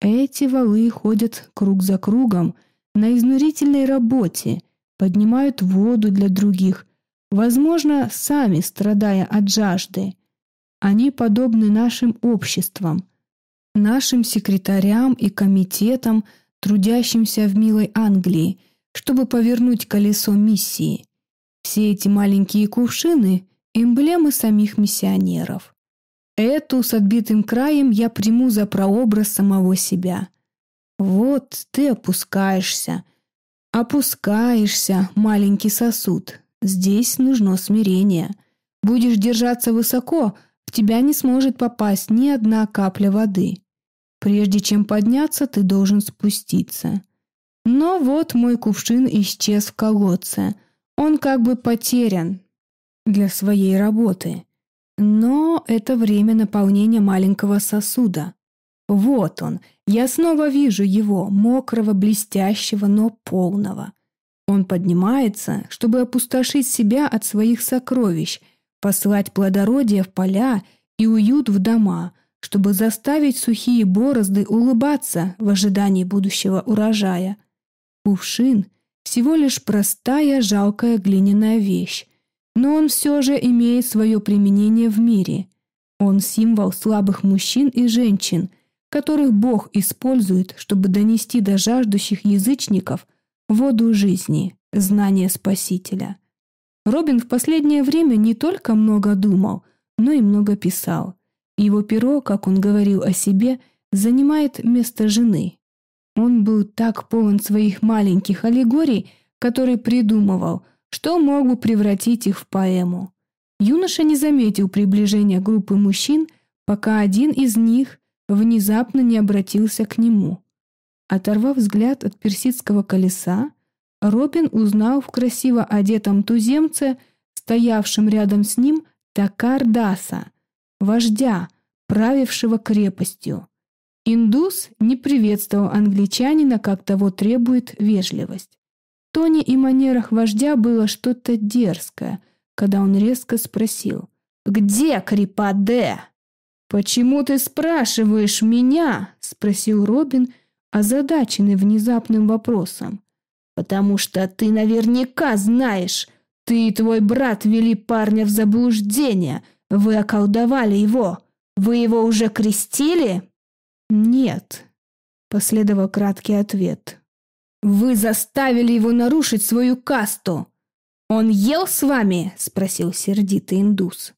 Эти валы ходят круг за кругом на изнурительной работе поднимают воду для других, возможно, сами страдая от жажды. Они подобны нашим обществам, нашим секретарям и комитетам, трудящимся в милой Англии, чтобы повернуть колесо миссии. Все эти маленькие кувшины – эмблемы самих миссионеров. Эту с отбитым краем я приму за прообраз самого себя. Вот ты опускаешься – Опускаешься, маленький сосуд. Здесь нужно смирение. Будешь держаться высоко, в тебя не сможет попасть ни одна капля воды. Прежде чем подняться, ты должен спуститься. Но вот мой кувшин исчез в колодце. Он как бы потерян для своей работы. Но это время наполнения маленького сосуда. Вот он. Я снова вижу его, мокрого, блестящего, но полного. Он поднимается, чтобы опустошить себя от своих сокровищ, послать плодородие в поля и уют в дома, чтобы заставить сухие борозды улыбаться в ожидании будущего урожая. Кувшин — всего лишь простая жалкая глиняная вещь, но он все же имеет свое применение в мире. Он символ слабых мужчин и женщин, которых Бог использует, чтобы донести до жаждущих язычников воду жизни, знание Спасителя. Робин в последнее время не только много думал, но и много писал. Его перо, как он говорил о себе, занимает место жены. Он был так полон своих маленьких аллегорий, которые придумывал, что мог бы превратить их в поэму. Юноша не заметил приближения группы мужчин, пока один из них – внезапно не обратился к нему. Оторвав взгляд от персидского колеса, Робин узнал в красиво одетом туземце, стоявшем рядом с ним, Такардаса, вождя, правившего крепостью. Индус не приветствовал англичанина, как того требует вежливость. В тоне и манерах вождя было что-то дерзкое, когда он резко спросил «Где Крипаде?» «Почему ты спрашиваешь меня?» – спросил Робин, озадаченный внезапным вопросом. «Потому что ты наверняка знаешь. Ты и твой брат вели парня в заблуждение. Вы околдовали его. Вы его уже крестили?» «Нет», – последовал краткий ответ. «Вы заставили его нарушить свою касту. Он ел с вами?» – спросил сердитый индус.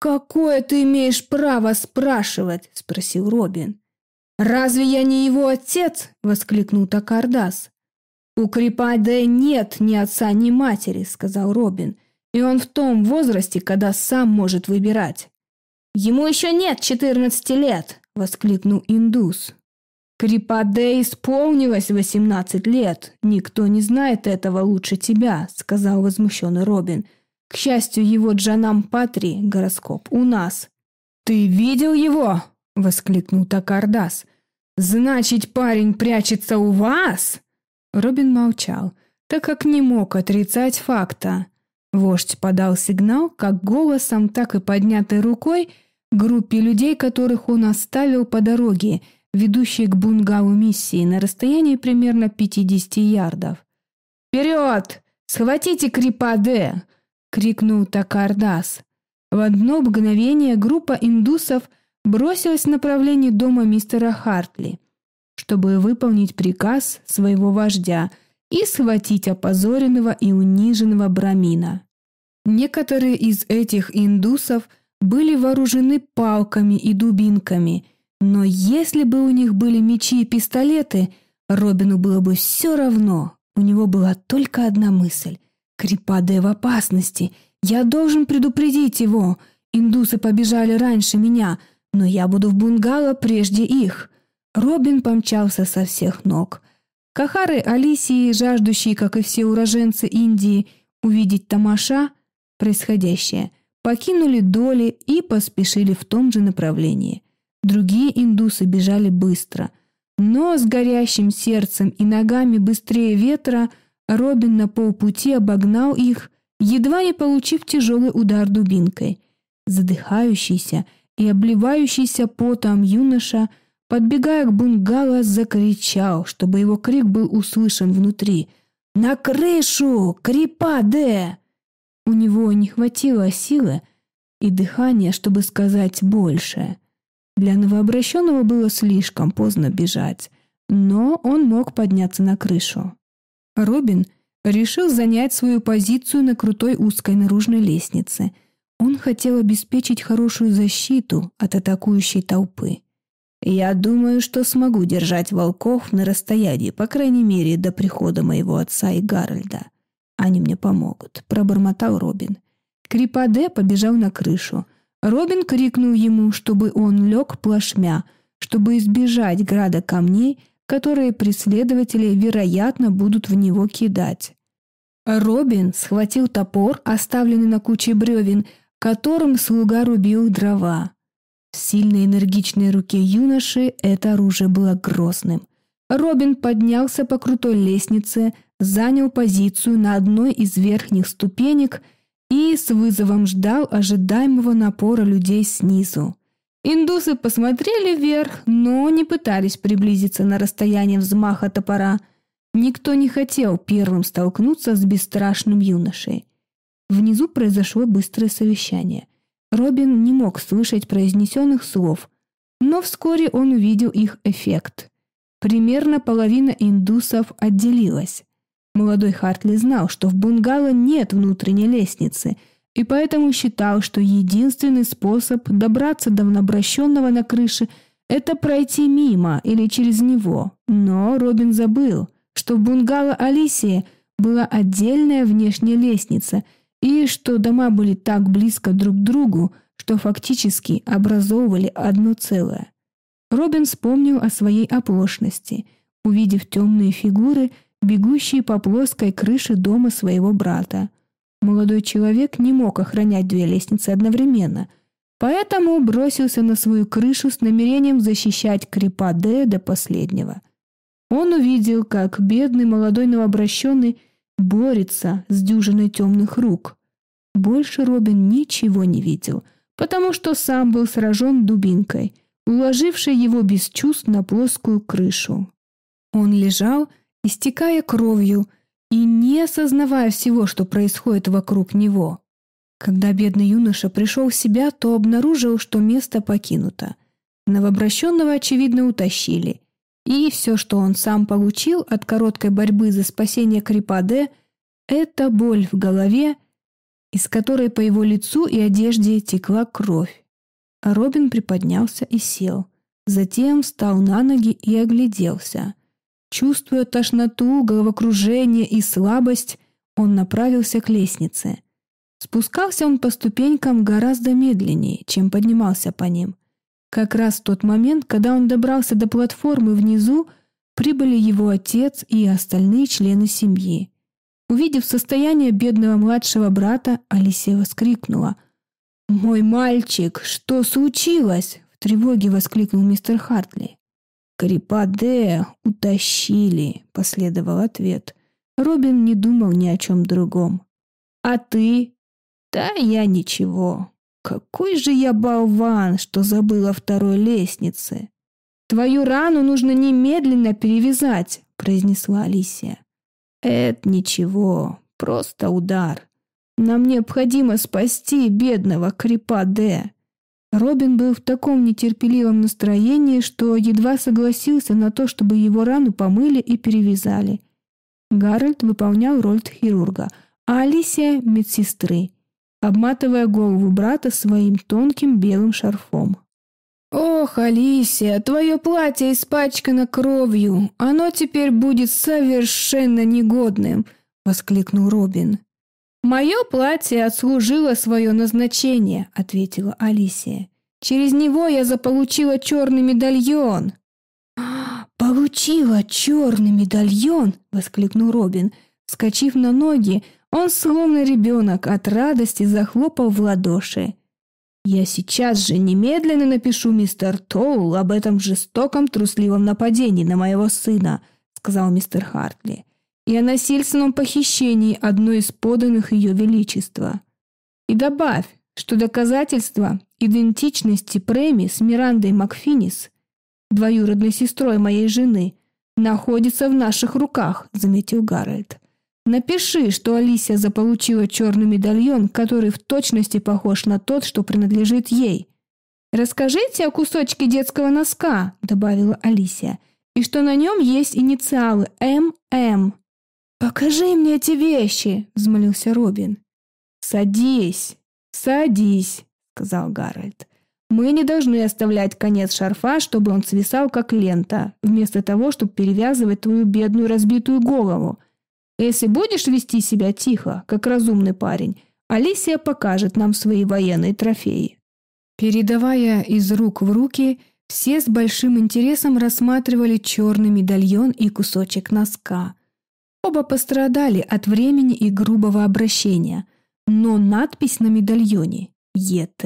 «Какое ты имеешь право спрашивать?» – спросил Робин. «Разве я не его отец?» – воскликнул Такардас. «У Крипаде нет ни отца, ни матери», – сказал Робин. «И он в том возрасте, когда сам может выбирать». «Ему еще нет четырнадцати лет!» – воскликнул индус. «Крипаде исполнилось восемнадцать лет. Никто не знает этого лучше тебя», – сказал возмущенный Робин. – к счастью, его Джанам Патри, гороскоп, у нас. «Ты видел его?» — воскликнул Такардас. «Значит, парень прячется у вас?» Робин молчал, так как не мог отрицать факта. Вождь подал сигнал как голосом, так и поднятой рукой группе людей, которых он оставил по дороге, ведущей к бунгалу миссии на расстоянии примерно 50 ярдов. «Вперед! Схватите Крипаде! — крикнул Такардас. В одно мгновение группа индусов бросилась в направлении дома мистера Хартли, чтобы выполнить приказ своего вождя и схватить опозоренного и униженного Брамина. Некоторые из этих индусов были вооружены палками и дубинками, но если бы у них были мечи и пистолеты, Робину было бы все равно. У него была только одна мысль Крипаде в опасности. Я должен предупредить его. Индусы побежали раньше меня, но я буду в бунгало прежде их. Робин помчался со всех ног. Кахары Алисии, жаждущие, как и все уроженцы Индии, увидеть Тамаша, происходящее, покинули доли и поспешили в том же направлении. Другие индусы бежали быстро, но с горящим сердцем и ногами быстрее ветра – Робин на полпути обогнал их, едва не получив тяжелый удар дубинкой. Задыхающийся и обливающийся потом юноша, подбегая к бунгало, закричал, чтобы его крик был услышан внутри. «На крышу! Крипаде!» У него не хватило силы и дыхания, чтобы сказать больше. Для новообращенного было слишком поздно бежать, но он мог подняться на крышу. Робин решил занять свою позицию на крутой узкой наружной лестнице. Он хотел обеспечить хорошую защиту от атакующей толпы. «Я думаю, что смогу держать волков на расстоянии, по крайней мере, до прихода моего отца и Гарольда. Они мне помогут», — пробормотал Робин. Крипаде побежал на крышу. Робин крикнул ему, чтобы он лег плашмя, чтобы избежать града камней которые преследователи, вероятно, будут в него кидать. Робин схватил топор, оставленный на куче бревен, которым слуга рубил дрова. В сильной энергичной руке юноши это оружие было грозным. Робин поднялся по крутой лестнице, занял позицию на одной из верхних ступенек и с вызовом ждал ожидаемого напора людей снизу. Индусы посмотрели вверх, но не пытались приблизиться на расстояние взмаха топора. Никто не хотел первым столкнуться с бесстрашным юношей. Внизу произошло быстрое совещание. Робин не мог слышать произнесенных слов, но вскоре он увидел их эффект. Примерно половина индусов отделилась. Молодой Хартли знал, что в бунгало нет внутренней лестницы – и поэтому считал, что единственный способ добраться до внобращенного на крыше – это пройти мимо или через него. Но Робин забыл, что в бунгало Алисии была отдельная внешняя лестница и что дома были так близко друг к другу, что фактически образовывали одно целое. Робин вспомнил о своей оплошности, увидев темные фигуры, бегущие по плоской крыше дома своего брата – Молодой человек не мог охранять две лестницы одновременно, поэтому бросился на свою крышу с намерением защищать крипа до последнего. Он увидел, как бедный молодой новообращенный борется с дюжиной темных рук. Больше Робин ничего не видел, потому что сам был сражен дубинкой, уложившей его без чувств на плоскую крышу. Он лежал, истекая кровью, и не осознавая всего, что происходит вокруг него. Когда бедный юноша пришел в себя, то обнаружил, что место покинуто. Новобращенного, очевидно, утащили. И все, что он сам получил от короткой борьбы за спасение Крипаде, это боль в голове, из которой по его лицу и одежде текла кровь. А Робин приподнялся и сел. Затем встал на ноги и огляделся. Чувствуя тошноту, головокружение и слабость, он направился к лестнице. Спускался он по ступенькам гораздо медленнее, чем поднимался по ним. Как раз в тот момент, когда он добрался до платформы внизу, прибыли его отец и остальные члены семьи. Увидев состояние бедного младшего брата, Алисия воскликнула. «Мой мальчик, что случилось?» — в тревоге воскликнул мистер Хартли. «Карипаде утащили», — последовал ответ. Робин не думал ни о чем другом. «А ты?» «Да я ничего. Какой же я болван, что забыл о второй лестнице!» «Твою рану нужно немедленно перевязать», — произнесла Алисия. «Это ничего, просто удар. Нам необходимо спасти бедного Крипа Д. Робин был в таком нетерпеливом настроении, что едва согласился на то, чтобы его рану помыли и перевязали. Гарольд выполнял роль хирурга, а Алисия — медсестры, обматывая голову брата своим тонким белым шарфом. «Ох, Алисия, твое платье испачкано кровью! Оно теперь будет совершенно негодным!» — воскликнул Робин. «Мое платье отслужило свое назначение», — ответила Алисия. «Через него я заполучила черный медальон». «Получила черный медальон!» — воскликнул Робин. Вскочив на ноги, он, словно ребенок, от радости захлопал в ладоши. «Я сейчас же немедленно напишу мистер Тоул об этом жестоком трусливом нападении на моего сына», — сказал мистер Хартли и о насильственном похищении одной из поданных ее величества. И добавь, что доказательства идентичности Преми с Мирандой Макфинис, двоюродной сестрой моей жены, находятся в наших руках, заметил Гарольд. Напиши, что Алисия заполучила черный медальон, который в точности похож на тот, что принадлежит ей. «Расскажите о кусочке детского носка», — добавила Алисия, «и что на нем есть инициалы ММ, «Покажи мне эти вещи!» — взмолился Робин. «Садись! Садись!» — сказал Гарольд. «Мы не должны оставлять конец шарфа, чтобы он свисал, как лента, вместо того, чтобы перевязывать твою бедную разбитую голову. Если будешь вести себя тихо, как разумный парень, Алисия покажет нам свои военные трофеи». Передавая из рук в руки, все с большим интересом рассматривали черный медальон и кусочек носка — Оба пострадали от времени и грубого обращения, но надпись на медальоне «ЕТ»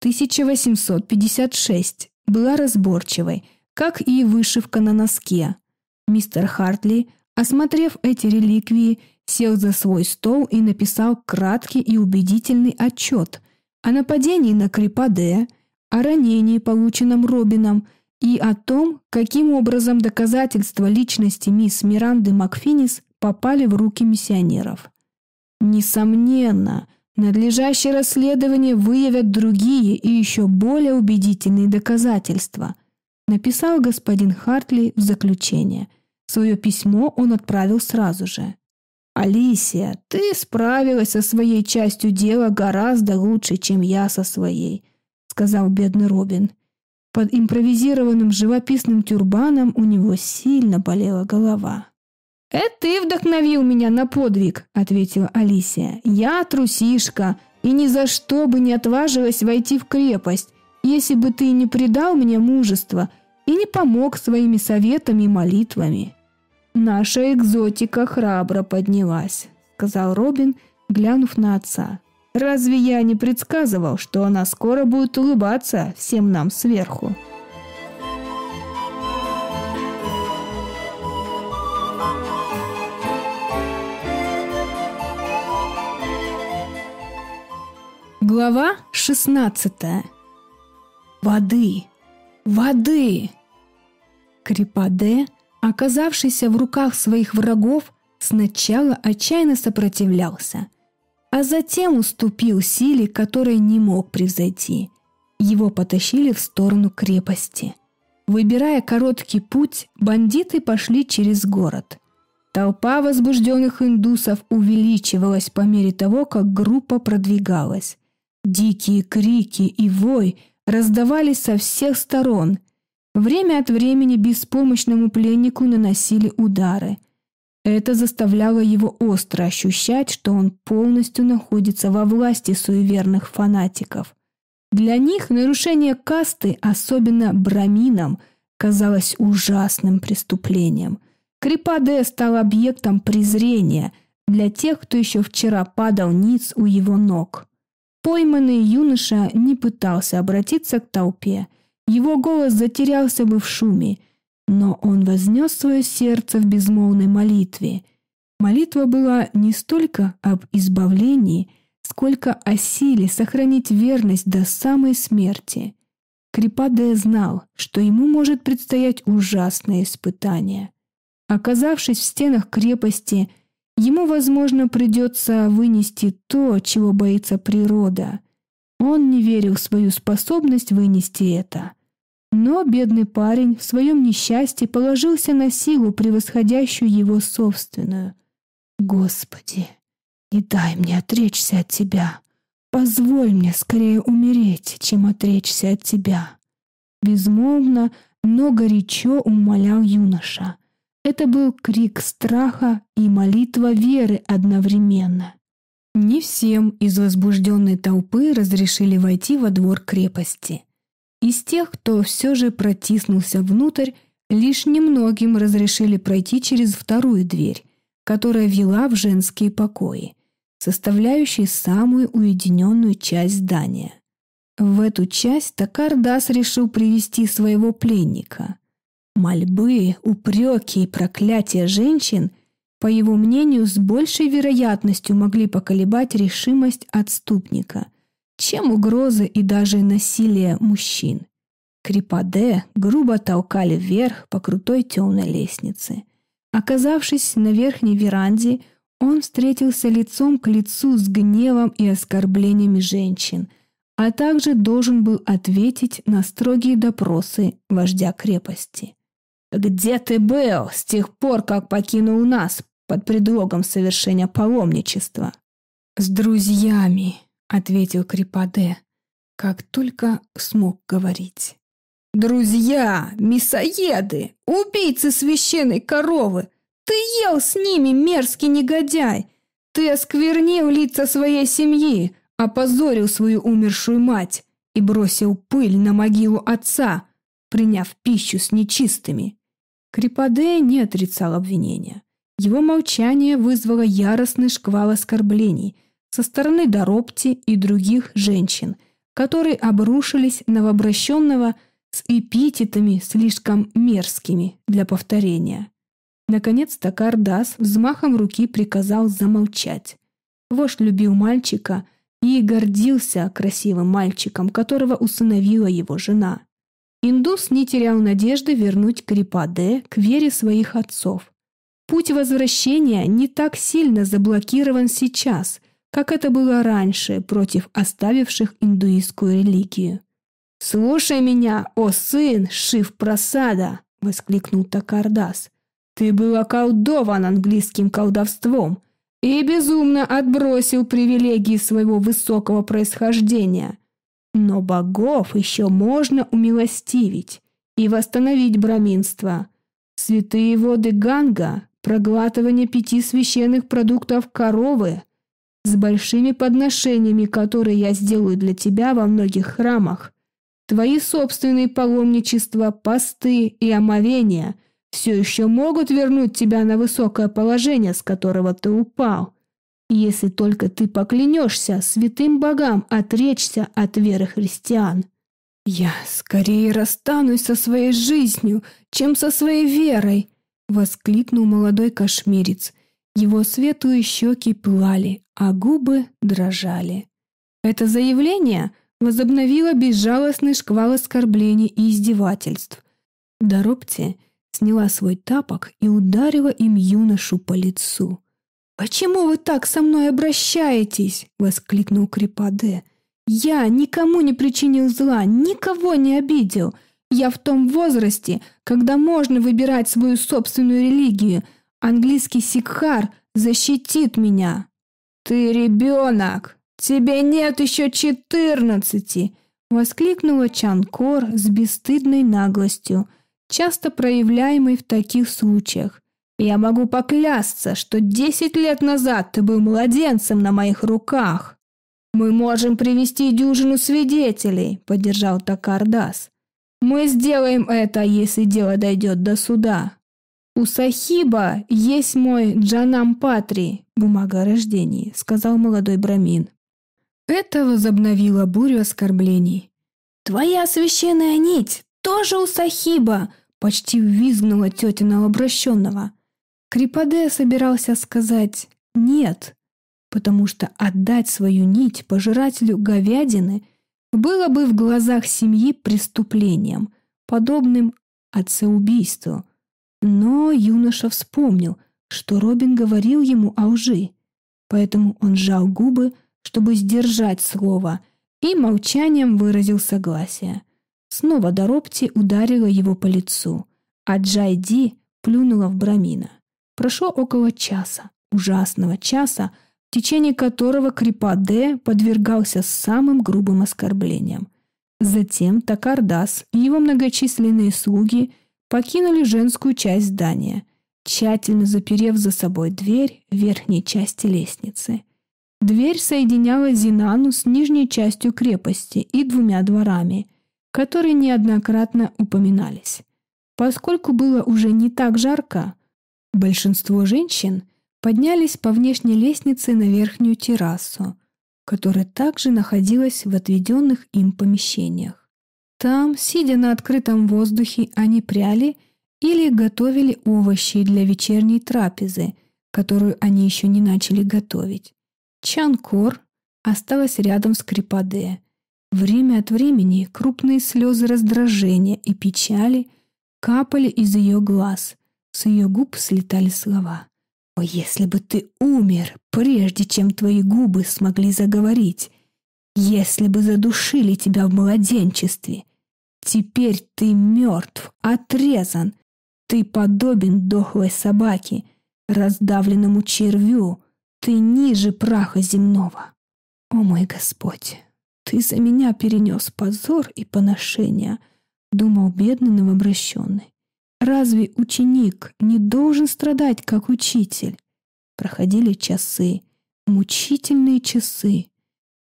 1856 была разборчивой, как и вышивка на носке. Мистер Хартли, осмотрев эти реликвии, сел за свой стол и написал краткий и убедительный отчет о нападении на Крипаде, о ранении, полученном Робином – и о том, каким образом доказательства личности мисс Миранды Макфинис попали в руки миссионеров. Несомненно, надлежащее расследование выявят другие и еще более убедительные доказательства, написал господин Хартли в заключение. Свое письмо он отправил сразу же. «Алисия, ты справилась со своей частью дела гораздо лучше, чем я со своей», — сказал бедный Робин. — под импровизированным живописным тюрбаном у него сильно болела голова. «Это ты вдохновил меня на подвиг», — ответила Алисия. «Я трусишка, и ни за что бы не отважилась войти в крепость, если бы ты не предал мне мужество и не помог своими советами и молитвами». «Наша экзотика храбро поднялась», — сказал Робин, глянув на отца. Разве я не предсказывал, что она скоро будет улыбаться всем нам сверху? Глава 16. Воды. Воды. Крепаде, оказавшийся в руках своих врагов, сначала отчаянно сопротивлялся – а затем уступил силе, которой не мог превзойти. Его потащили в сторону крепости. Выбирая короткий путь, бандиты пошли через город. Толпа возбужденных индусов увеличивалась по мере того, как группа продвигалась. Дикие крики и вой раздавались со всех сторон. Время от времени беспомощному пленнику наносили удары – это заставляло его остро ощущать, что он полностью находится во власти суеверных фанатиков. Для них нарушение касты, особенно браминам, казалось ужасным преступлением. Крипаде стал объектом презрения для тех, кто еще вчера падал ниц у его ног. Пойманный юноша не пытался обратиться к толпе. Его голос затерялся бы в шуме – но он вознес свое сердце в безмолвной молитве. Молитва была не столько об избавлении, сколько о силе сохранить верность до самой смерти. Крипаде знал, что ему может предстоять ужасное испытание. Оказавшись в стенах крепости, ему, возможно, придется вынести то, чего боится природа. Он не верил в свою способность вынести это. Но бедный парень в своем несчастье положился на силу, превосходящую его собственную. «Господи, не дай мне отречься от Тебя! Позволь мне скорее умереть, чем отречься от Тебя!» Безмолвно, но горячо умолял юноша. Это был крик страха и молитва веры одновременно. Не всем из возбужденной толпы разрешили войти во двор крепости — из тех, кто все же протиснулся внутрь, лишь немногим разрешили пройти через вторую дверь, которая вела в женские покои, составляющие самую уединенную часть здания. В эту часть Такардас решил привести своего пленника. Мольбы, упреки и проклятия женщин, по его мнению, с большей вероятностью могли поколебать решимость отступника, чем угрозы и даже насилие мужчин. Крипаде грубо толкали вверх по крутой темной лестнице. Оказавшись на верхней веранде, он встретился лицом к лицу с гневом и оскорблениями женщин, а также должен был ответить на строгие допросы вождя крепости. «Где ты был с тех пор, как покинул нас под предлогом совершения паломничества?» «С друзьями», — ответил Крипаде, как только смог говорить. «Друзья, мясоеды, убийцы священной коровы! Ты ел с ними, мерзкий негодяй! Ты осквернил лица своей семьи, опозорил свою умершую мать и бросил пыль на могилу отца, приняв пищу с нечистыми!» Крипаде не отрицал обвинения. Его молчание вызвало яростный шквал оскорблений – со стороны Доропти и других женщин, которые обрушились новообращенного с эпитетами слишком мерзкими для повторения. Наконец-то Кардас взмахом руки приказал замолчать. Вождь любил мальчика и гордился красивым мальчиком, которого усыновила его жена. Индус не терял надежды вернуть Крипаде к вере своих отцов. Путь возвращения не так сильно заблокирован сейчас, как это было раньше против оставивших индуистскую религию. «Слушай меня, о сын Шив Прасада!» — воскликнул Такардас. «Ты был околдован английским колдовством и безумно отбросил привилегии своего высокого происхождения. Но богов еще можно умилостивить и восстановить браминство. Святые воды Ганга, проглатывание пяти священных продуктов коровы — с большими подношениями, которые я сделаю для тебя во многих храмах. Твои собственные паломничества, посты и омовения все еще могут вернуть тебя на высокое положение, с которого ты упал, если только ты поклянешься святым богам отречься от веры христиан. «Я скорее расстанусь со своей жизнью, чем со своей верой!» — воскликнул молодой кашмирец — его светлые щеки пылали, а губы дрожали. Это заявление возобновило безжалостный шквал оскорблений и издевательств. Доробти сняла свой тапок и ударила им юношу по лицу. «Почему вы так со мной обращаетесь?» — воскликнул Крипаде. «Я никому не причинил зла, никого не обидел. Я в том возрасте, когда можно выбирать свою собственную религию — Английский сикхар защитит меня. Ты ребенок. Тебе нет еще четырнадцати. Воскликнула Чанкор с бесстыдной наглостью, часто проявляемой в таких случаях. Я могу поклясться, что десять лет назад ты был младенцем на моих руках. Мы можем привести дюжину свидетелей, поддержал Такардас. Мы сделаем это, если дело дойдет до суда. «У Сахиба есть мой Джанам Патри, бумага о рождении», — сказал молодой брамин. Это возобновило бурю оскорблений. «Твоя священная нить тоже у Сахиба!» — почти визгнула тетя новообращенного. Крипаде собирался сказать «нет», потому что отдать свою нить пожирателю говядины было бы в глазах семьи преступлением, подобным отцеубийству — но юноша вспомнил, что Робин говорил ему о лжи, поэтому он сжал губы, чтобы сдержать слово, и молчанием выразил согласие. Снова Доропти ударила его по лицу, а Джайди плюнула в Брамина. Прошло около часа, ужасного часа, в течение которого Крипаде подвергался самым грубым оскорблениям. Затем Такардас и его многочисленные слуги – покинули женскую часть здания, тщательно заперев за собой дверь верхней части лестницы. Дверь соединяла Зинану с нижней частью крепости и двумя дворами, которые неоднократно упоминались. Поскольку было уже не так жарко, большинство женщин поднялись по внешней лестнице на верхнюю террасу, которая также находилась в отведенных им помещениях. Там, сидя на открытом воздухе, они пряли или готовили овощи для вечерней трапезы, которую они еще не начали готовить. Чанкор осталась рядом с Крипаде. Время от времени крупные слезы раздражения и печали капали из ее глаз. С ее губ слетали слова. «О, если бы ты умер, прежде чем твои губы смогли заговорить! Если бы задушили тебя в младенчестве, теперь ты мертв, отрезан. Ты подобен дохлой собаке, раздавленному червю. Ты ниже праха земного. О мой Господь, ты за меня перенес позор и поношение, думал бедный новообращенный. Разве ученик не должен страдать, как учитель? Проходили часы, мучительные часы.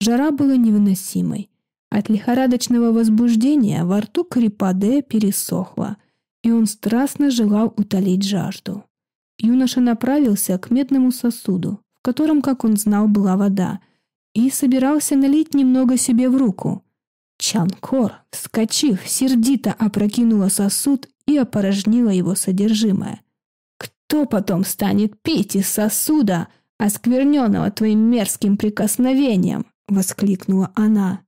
Жара была невыносимой. От лихорадочного возбуждения во рту Крипаде пересохло, и он страстно желал утолить жажду. Юноша направился к медному сосуду, в котором, как он знал, была вода, и собирался налить немного себе в руку. Чанкор, вскочив, сердито опрокинула сосуд и опорожнила его содержимое. «Кто потом станет пить из сосуда, оскверненного твоим мерзким прикосновением?» воскликнула она.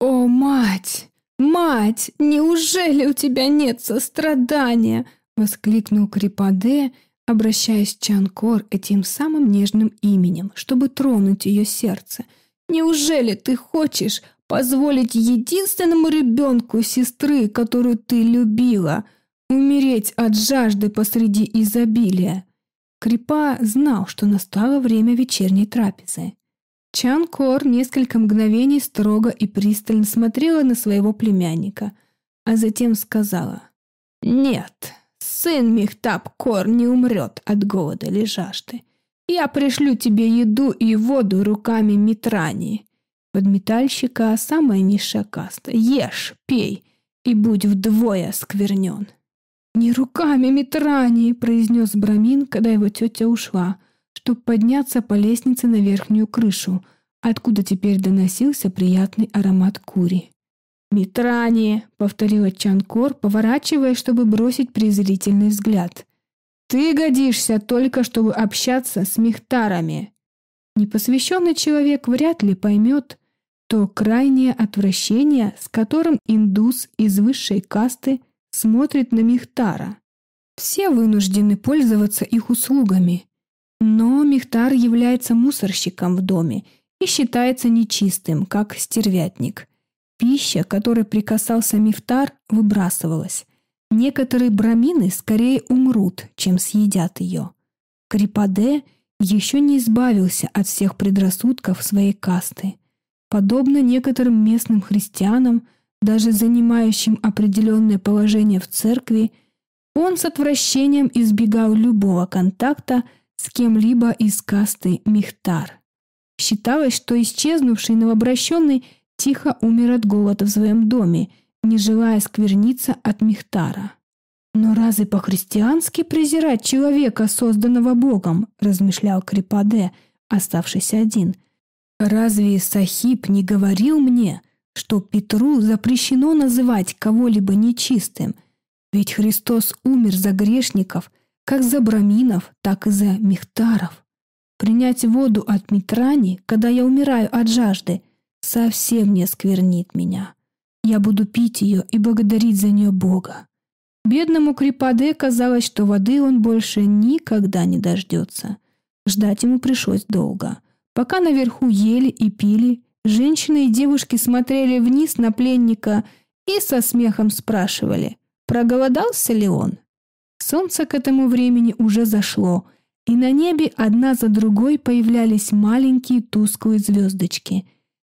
«О, мать! Мать! Неужели у тебя нет сострадания?» воскликнул Крипаде, обращаясь к Чанкор этим самым нежным именем, чтобы тронуть ее сердце. «Неужели ты хочешь позволить единственному ребенку сестры, которую ты любила, умереть от жажды посреди изобилия?» Крипа знал, что настало время вечерней трапезы. Чан Кор несколько мгновений строго и пристально смотрела на своего племянника, а затем сказала «Нет, сын Михтап Кор не умрет от голода или жажды. Я пришлю тебе еду и воду руками Митрани». Подметальщика самая низшая каста. Ешь, пей и будь вдвое осквернен. «Не руками Митрани!» – произнес Брамин, когда его тетя ушла, чтобы подняться по лестнице на верхнюю крышу, откуда теперь доносился приятный аромат кури. «Митрани!» — повторила Чанкор, поворачивая, чтобы бросить презрительный взгляд. «Ты годишься только, чтобы общаться с мехтарами!» Непосвященный человек вряд ли поймет то крайнее отвращение, с которым индус из высшей касты смотрит на мехтара. Все вынуждены пользоваться их услугами, но Михтар является мусорщиком в доме и считается нечистым, как стервятник. Пища, которой прикасался Мифтар, выбрасывалась. Некоторые брамины скорее умрут, чем съедят ее. Крипаде еще не избавился от всех предрассудков своей касты. Подобно некоторым местным христианам, даже занимающим определенное положение в церкви, он с отвращением избегал любого контакта – с кем-либо из касты Михтар. Считалось, что исчезнувший новообращенный тихо умер от голода в своем доме, не желая скверниться от Михтара. «Но разве по-христиански презирать человека, созданного Богом?» – размышлял Крипаде, оставшийся один. «Разве Сахиб не говорил мне, что Петру запрещено называть кого-либо нечистым? Ведь Христос умер за грешников – как за браминов, так и за мехтаров. Принять воду от Митрани, когда я умираю от жажды, совсем не сквернит меня. Я буду пить ее и благодарить за нее Бога. Бедному Крипаде казалось, что воды он больше никогда не дождется. Ждать ему пришлось долго. Пока наверху ели и пили, женщины и девушки смотрели вниз на пленника и со смехом спрашивали, проголодался ли он. Солнце к этому времени уже зашло, и на небе одна за другой появлялись маленькие тусклые звездочки.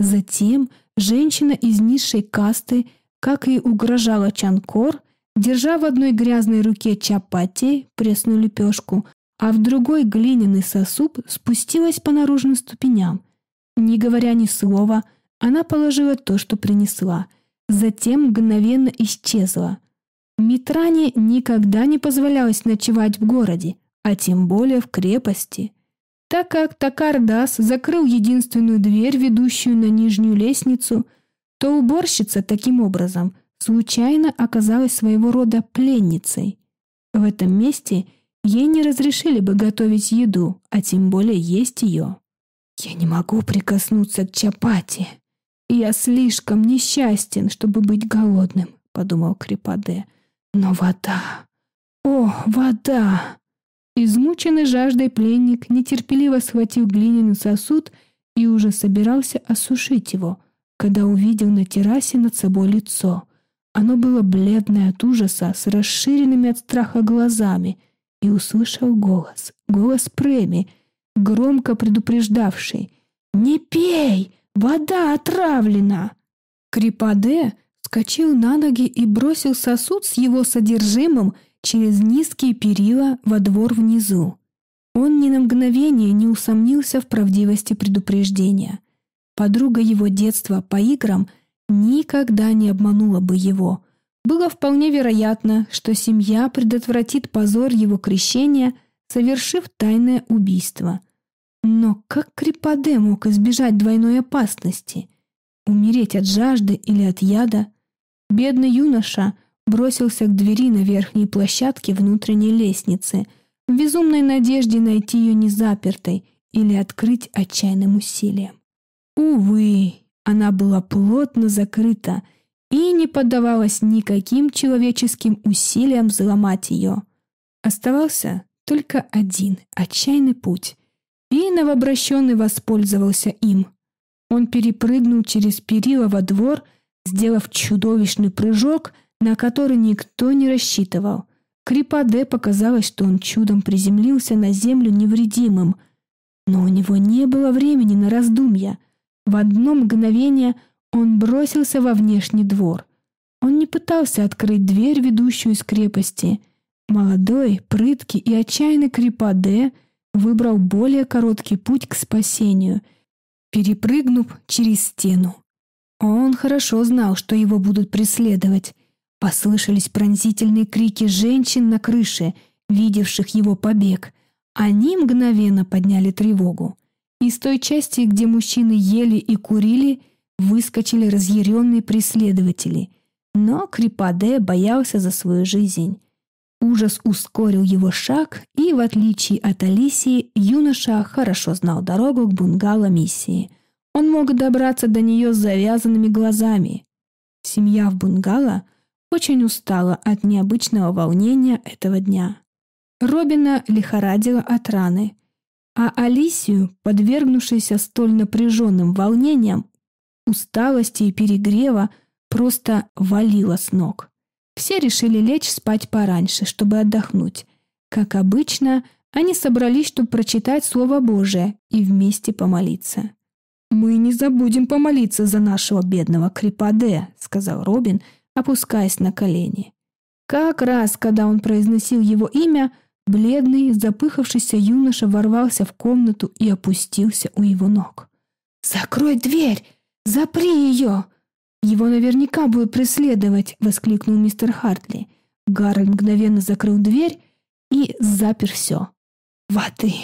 Затем женщина из низшей касты, как и угрожала Чанкор, держа в одной грязной руке чапати, пресную лепешку, а в другой глиняный сосуд, спустилась по наружным ступеням. Не говоря ни слова, она положила то, что принесла. Затем мгновенно исчезла – Митране никогда не позволялось ночевать в городе, а тем более в крепости, так как Такардас закрыл единственную дверь, ведущую на нижнюю лестницу, то уборщица таким образом случайно оказалась своего рода пленницей. В этом месте ей не разрешили бы готовить еду, а тем более есть ее. «Я не могу прикоснуться к чапати. Я слишком несчастен, чтобы быть голодным», — подумал Крипаде — но вода... О, вода! Измученный жаждой пленник нетерпеливо схватил глиняный сосуд и уже собирался осушить его, когда увидел на террасе над собой лицо. Оно было бледное от ужаса, с расширенными от страха глазами, и услышал голос, голос Преми, громко предупреждавший «Не пей! Вода отравлена!» Крипаде вскочил на ноги и бросил сосуд с его содержимым через низкие перила во двор внизу. Он ни на мгновение не усомнился в правдивости предупреждения. Подруга его детства по играм никогда не обманула бы его. Было вполне вероятно, что семья предотвратит позор его крещения, совершив тайное убийство. Но как Крипаде мог избежать двойной опасности? Умереть от жажды или от яда? Бедный юноша бросился к двери на верхней площадке внутренней лестницы, в безумной надежде найти ее незапертой или открыть отчаянным усилием. Увы, она была плотно закрыта и не поддавалась никаким человеческим усилиям взломать ее. Оставался только один отчаянный путь, и новообращенный воспользовался им. Он перепрыгнул через перила во двор – сделав чудовищный прыжок, на который никто не рассчитывал. Крипаде показалось, что он чудом приземлился на землю невредимым, но у него не было времени на раздумья. В одно мгновение он бросился во внешний двор. Он не пытался открыть дверь, ведущую из крепости. Молодой, прыткий и отчаянный Крипаде выбрал более короткий путь к спасению, перепрыгнув через стену. Он хорошо знал, что его будут преследовать. Послышались пронзительные крики женщин на крыше, видевших его побег. Они мгновенно подняли тревогу. Из той части, где мужчины ели и курили, выскочили разъяренные преследователи. Но Крипаде боялся за свою жизнь. Ужас ускорил его шаг, и, в отличие от Алисии, юноша хорошо знал дорогу к бунгало миссии он мог добраться до нее с завязанными глазами. Семья в бунгало очень устала от необычного волнения этого дня. Робина лихорадила от раны, а Алисию, подвергнувшуюся столь напряженным волнениям, усталости и перегрева, просто валила с ног. Все решили лечь спать пораньше, чтобы отдохнуть. Как обычно, они собрались, чтобы прочитать Слово Божие и вместе помолиться. «Мы не забудем помолиться за нашего бедного Крипаде», — сказал Робин, опускаясь на колени. Как раз, когда он произносил его имя, бледный, запыхавшийся юноша ворвался в комнату и опустился у его ног. «Закрой дверь! Запри ее!» «Его наверняка будут преследовать!» — воскликнул мистер Хартли. Гарольд мгновенно закрыл дверь и запер все. «Воды!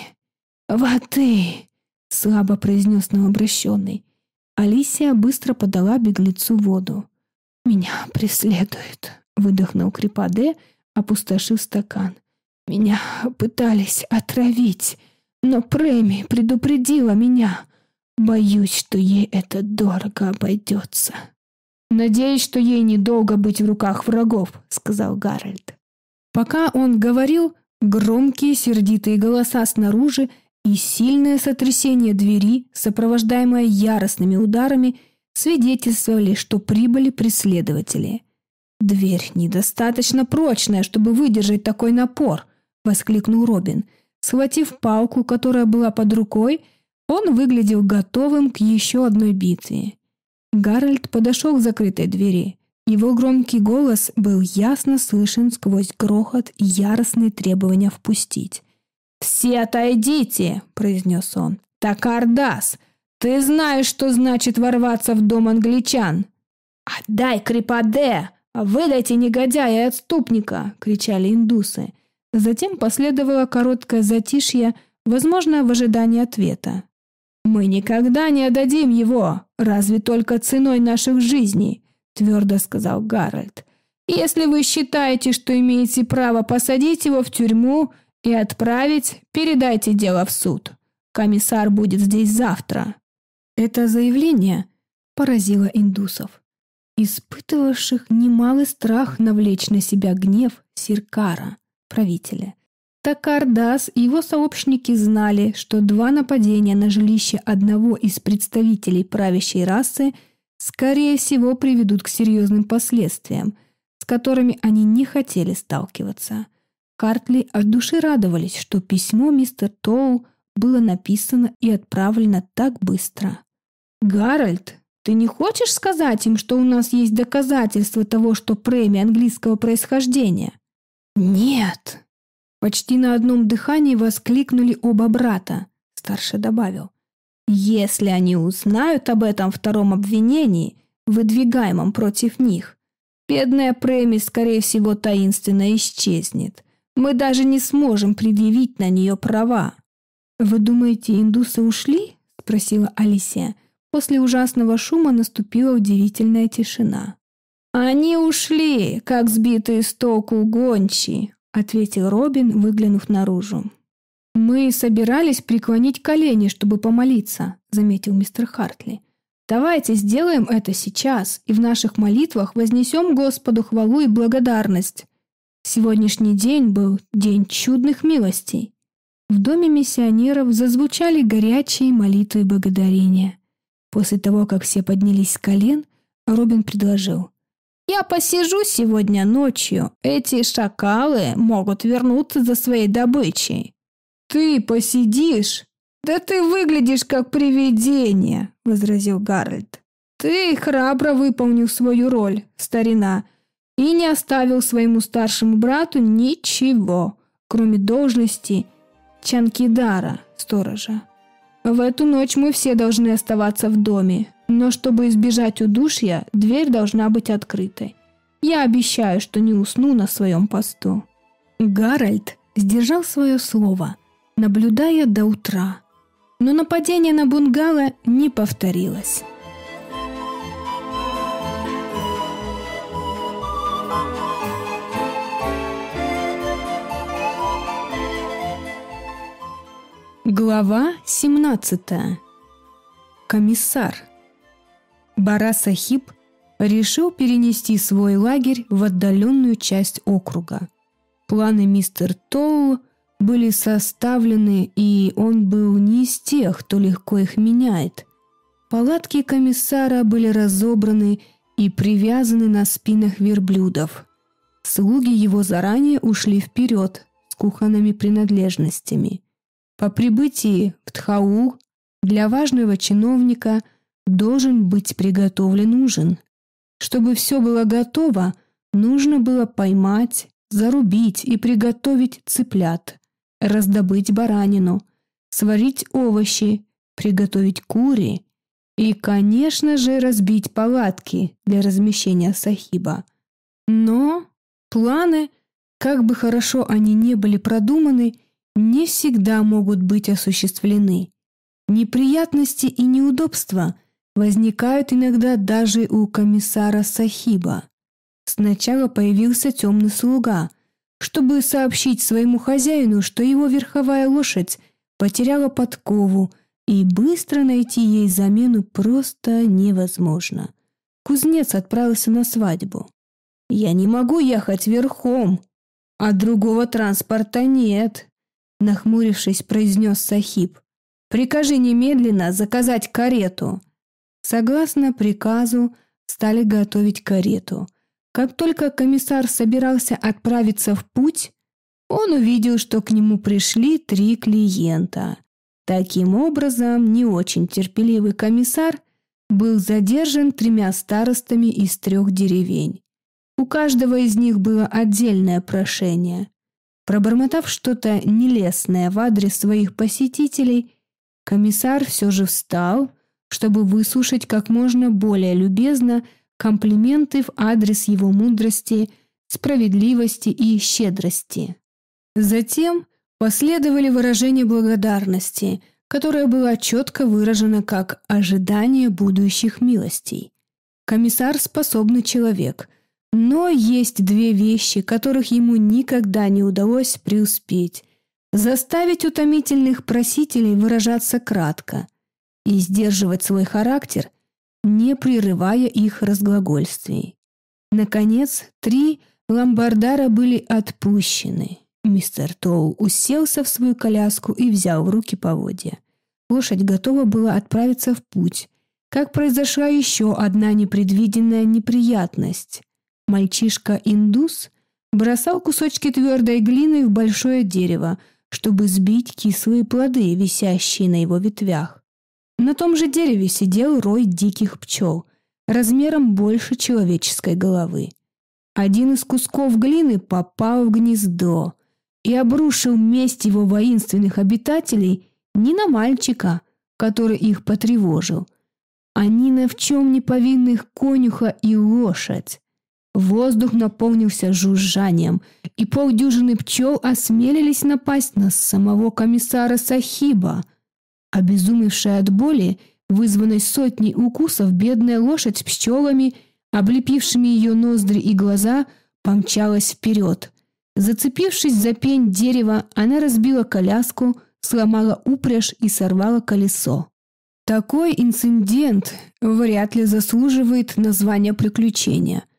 Воды!» слабо произнес новообращенный. Алисия быстро подала беглецу воду. «Меня преследуют», — выдохнул Крипаде, опустошив стакан. «Меня пытались отравить, но Прэми предупредила меня. Боюсь, что ей это дорого обойдется». «Надеюсь, что ей недолго быть в руках врагов», — сказал Гарольд. Пока он говорил, громкие сердитые голоса снаружи — и сильное сотрясение двери, сопровождаемое яростными ударами, свидетельствовали, что прибыли преследователи. «Дверь недостаточно прочная, чтобы выдержать такой напор», — воскликнул Робин. Схватив палку, которая была под рукой, он выглядел готовым к еще одной битве. Гарольд подошел к закрытой двери. Его громкий голос был ясно слышен сквозь грохот и яростные требования впустить. «Все отойдите!» – произнес он. «Такардас, ты знаешь, что значит ворваться в дом англичан!» «Отдай крипаде! Выдайте негодяя и отступника!» – кричали индусы. Затем последовало короткое затишье, возможно, в ожидании ответа. «Мы никогда не отдадим его, разве только ценой наших жизней», – твердо сказал Гарольд. «Если вы считаете, что имеете право посадить его в тюрьму, и отправить, передайте дело в суд. Комиссар будет здесь завтра». Это заявление поразило индусов, испытывавших немалый страх навлечь на себя гнев Сиркара, правителя. Такардас и его сообщники знали, что два нападения на жилище одного из представителей правящей расы скорее всего приведут к серьезным последствиям, с которыми они не хотели сталкиваться – Хартли от души радовались, что письмо мистер Толл было написано и отправлено так быстро. «Гарольд, ты не хочешь сказать им, что у нас есть доказательства того, что премия английского происхождения?» «Нет!» Почти на одном дыхании воскликнули оба брата, старший добавил. «Если они узнают об этом втором обвинении, выдвигаемом против них, бедная премия, скорее всего, таинственно исчезнет мы даже не сможем предъявить на нее права. «Вы думаете, индусы ушли?» – спросила Алисия. После ужасного шума наступила удивительная тишина. «Они ушли, как сбитые с току гончи», – ответил Робин, выглянув наружу. «Мы собирались преклонить колени, чтобы помолиться», – заметил мистер Хартли. «Давайте сделаем это сейчас и в наших молитвах вознесем Господу хвалу и благодарность». Сегодняшний день был день чудных милостей. В доме миссионеров зазвучали горячие молитвы и благодарения. После того, как все поднялись с колен, Робин предложил. «Я посижу сегодня ночью. Эти шакалы могут вернуться за своей добычей». «Ты посидишь?» «Да ты выглядишь как привидение», — возразил Гарольд. «Ты храбро выполнил свою роль, старина, и не оставил своему старшему брату ничего, кроме должности Чанкидара, сторожа. В эту ночь мы все должны оставаться в доме, но чтобы избежать удушья, дверь должна быть открытой. Я обещаю, что не усну на своем посту». Гарольд сдержал свое слово, наблюдая до утра. Но нападение на Бунгала не повторилось. Глава 17. Комиссар. Барасахиб решил перенести свой лагерь в отдаленную часть округа. Планы мистер Толл были составлены, и он был не из тех, кто легко их меняет. Палатки комиссара были разобраны и привязаны на спинах верблюдов. Слуги его заранее ушли вперед с кухонными принадлежностями. По прибытии в Тхаур для важного чиновника должен быть приготовлен ужин. Чтобы все было готово, нужно было поймать, зарубить и приготовить цыплят, раздобыть баранину, сварить овощи, приготовить кури и, конечно же, разбить палатки для размещения сахиба. Но планы, как бы хорошо они не были продуманы, не всегда могут быть осуществлены. Неприятности и неудобства возникают иногда даже у комиссара Сахиба. Сначала появился темный слуга, чтобы сообщить своему хозяину, что его верховая лошадь потеряла подкову, и быстро найти ей замену просто невозможно. Кузнец отправился на свадьбу. «Я не могу ехать верхом, а другого транспорта нет», нахмурившись, произнес Сахиб. «Прикажи немедленно заказать карету». Согласно приказу, стали готовить карету. Как только комиссар собирался отправиться в путь, он увидел, что к нему пришли три клиента. Таким образом, не очень терпеливый комиссар был задержан тремя старостами из трех деревень. У каждого из них было отдельное прошение – Пробормотав что-то нелестное в адрес своих посетителей, комиссар все же встал, чтобы выслушать как можно более любезно комплименты в адрес его мудрости, справедливости и щедрости. Затем последовали выражения благодарности, которое было четко выражено как ожидание будущих милостей. Комиссар – способный человек – но есть две вещи, которых ему никогда не удалось преуспеть. Заставить утомительных просителей выражаться кратко и сдерживать свой характер, не прерывая их разглагольствий. Наконец, три ломбардара были отпущены. Мистер Тоу уселся в свою коляску и взял в руки поводья. Лошадь готова была отправиться в путь, как произошла еще одна непредвиденная неприятность мальчишка-индус бросал кусочки твердой глины в большое дерево, чтобы сбить кислые плоды, висящие на его ветвях. На том же дереве сидел рой диких пчел, размером больше человеческой головы. Один из кусков глины попал в гнездо и обрушил месть его воинственных обитателей не на мальчика, который их потревожил, а ни на в чем не повинных конюха и лошадь. Воздух наполнился жужжанием, и полдюжины пчел осмелились напасть на самого комиссара Сахиба. Обезумевшая от боли, вызванной сотней укусов, бедная лошадь с пчелами, облепившими ее ноздри и глаза, помчалась вперед. Зацепившись за пень дерева, она разбила коляску, сломала упряжь и сорвала колесо. Такой инцидент вряд ли заслуживает названия приключения –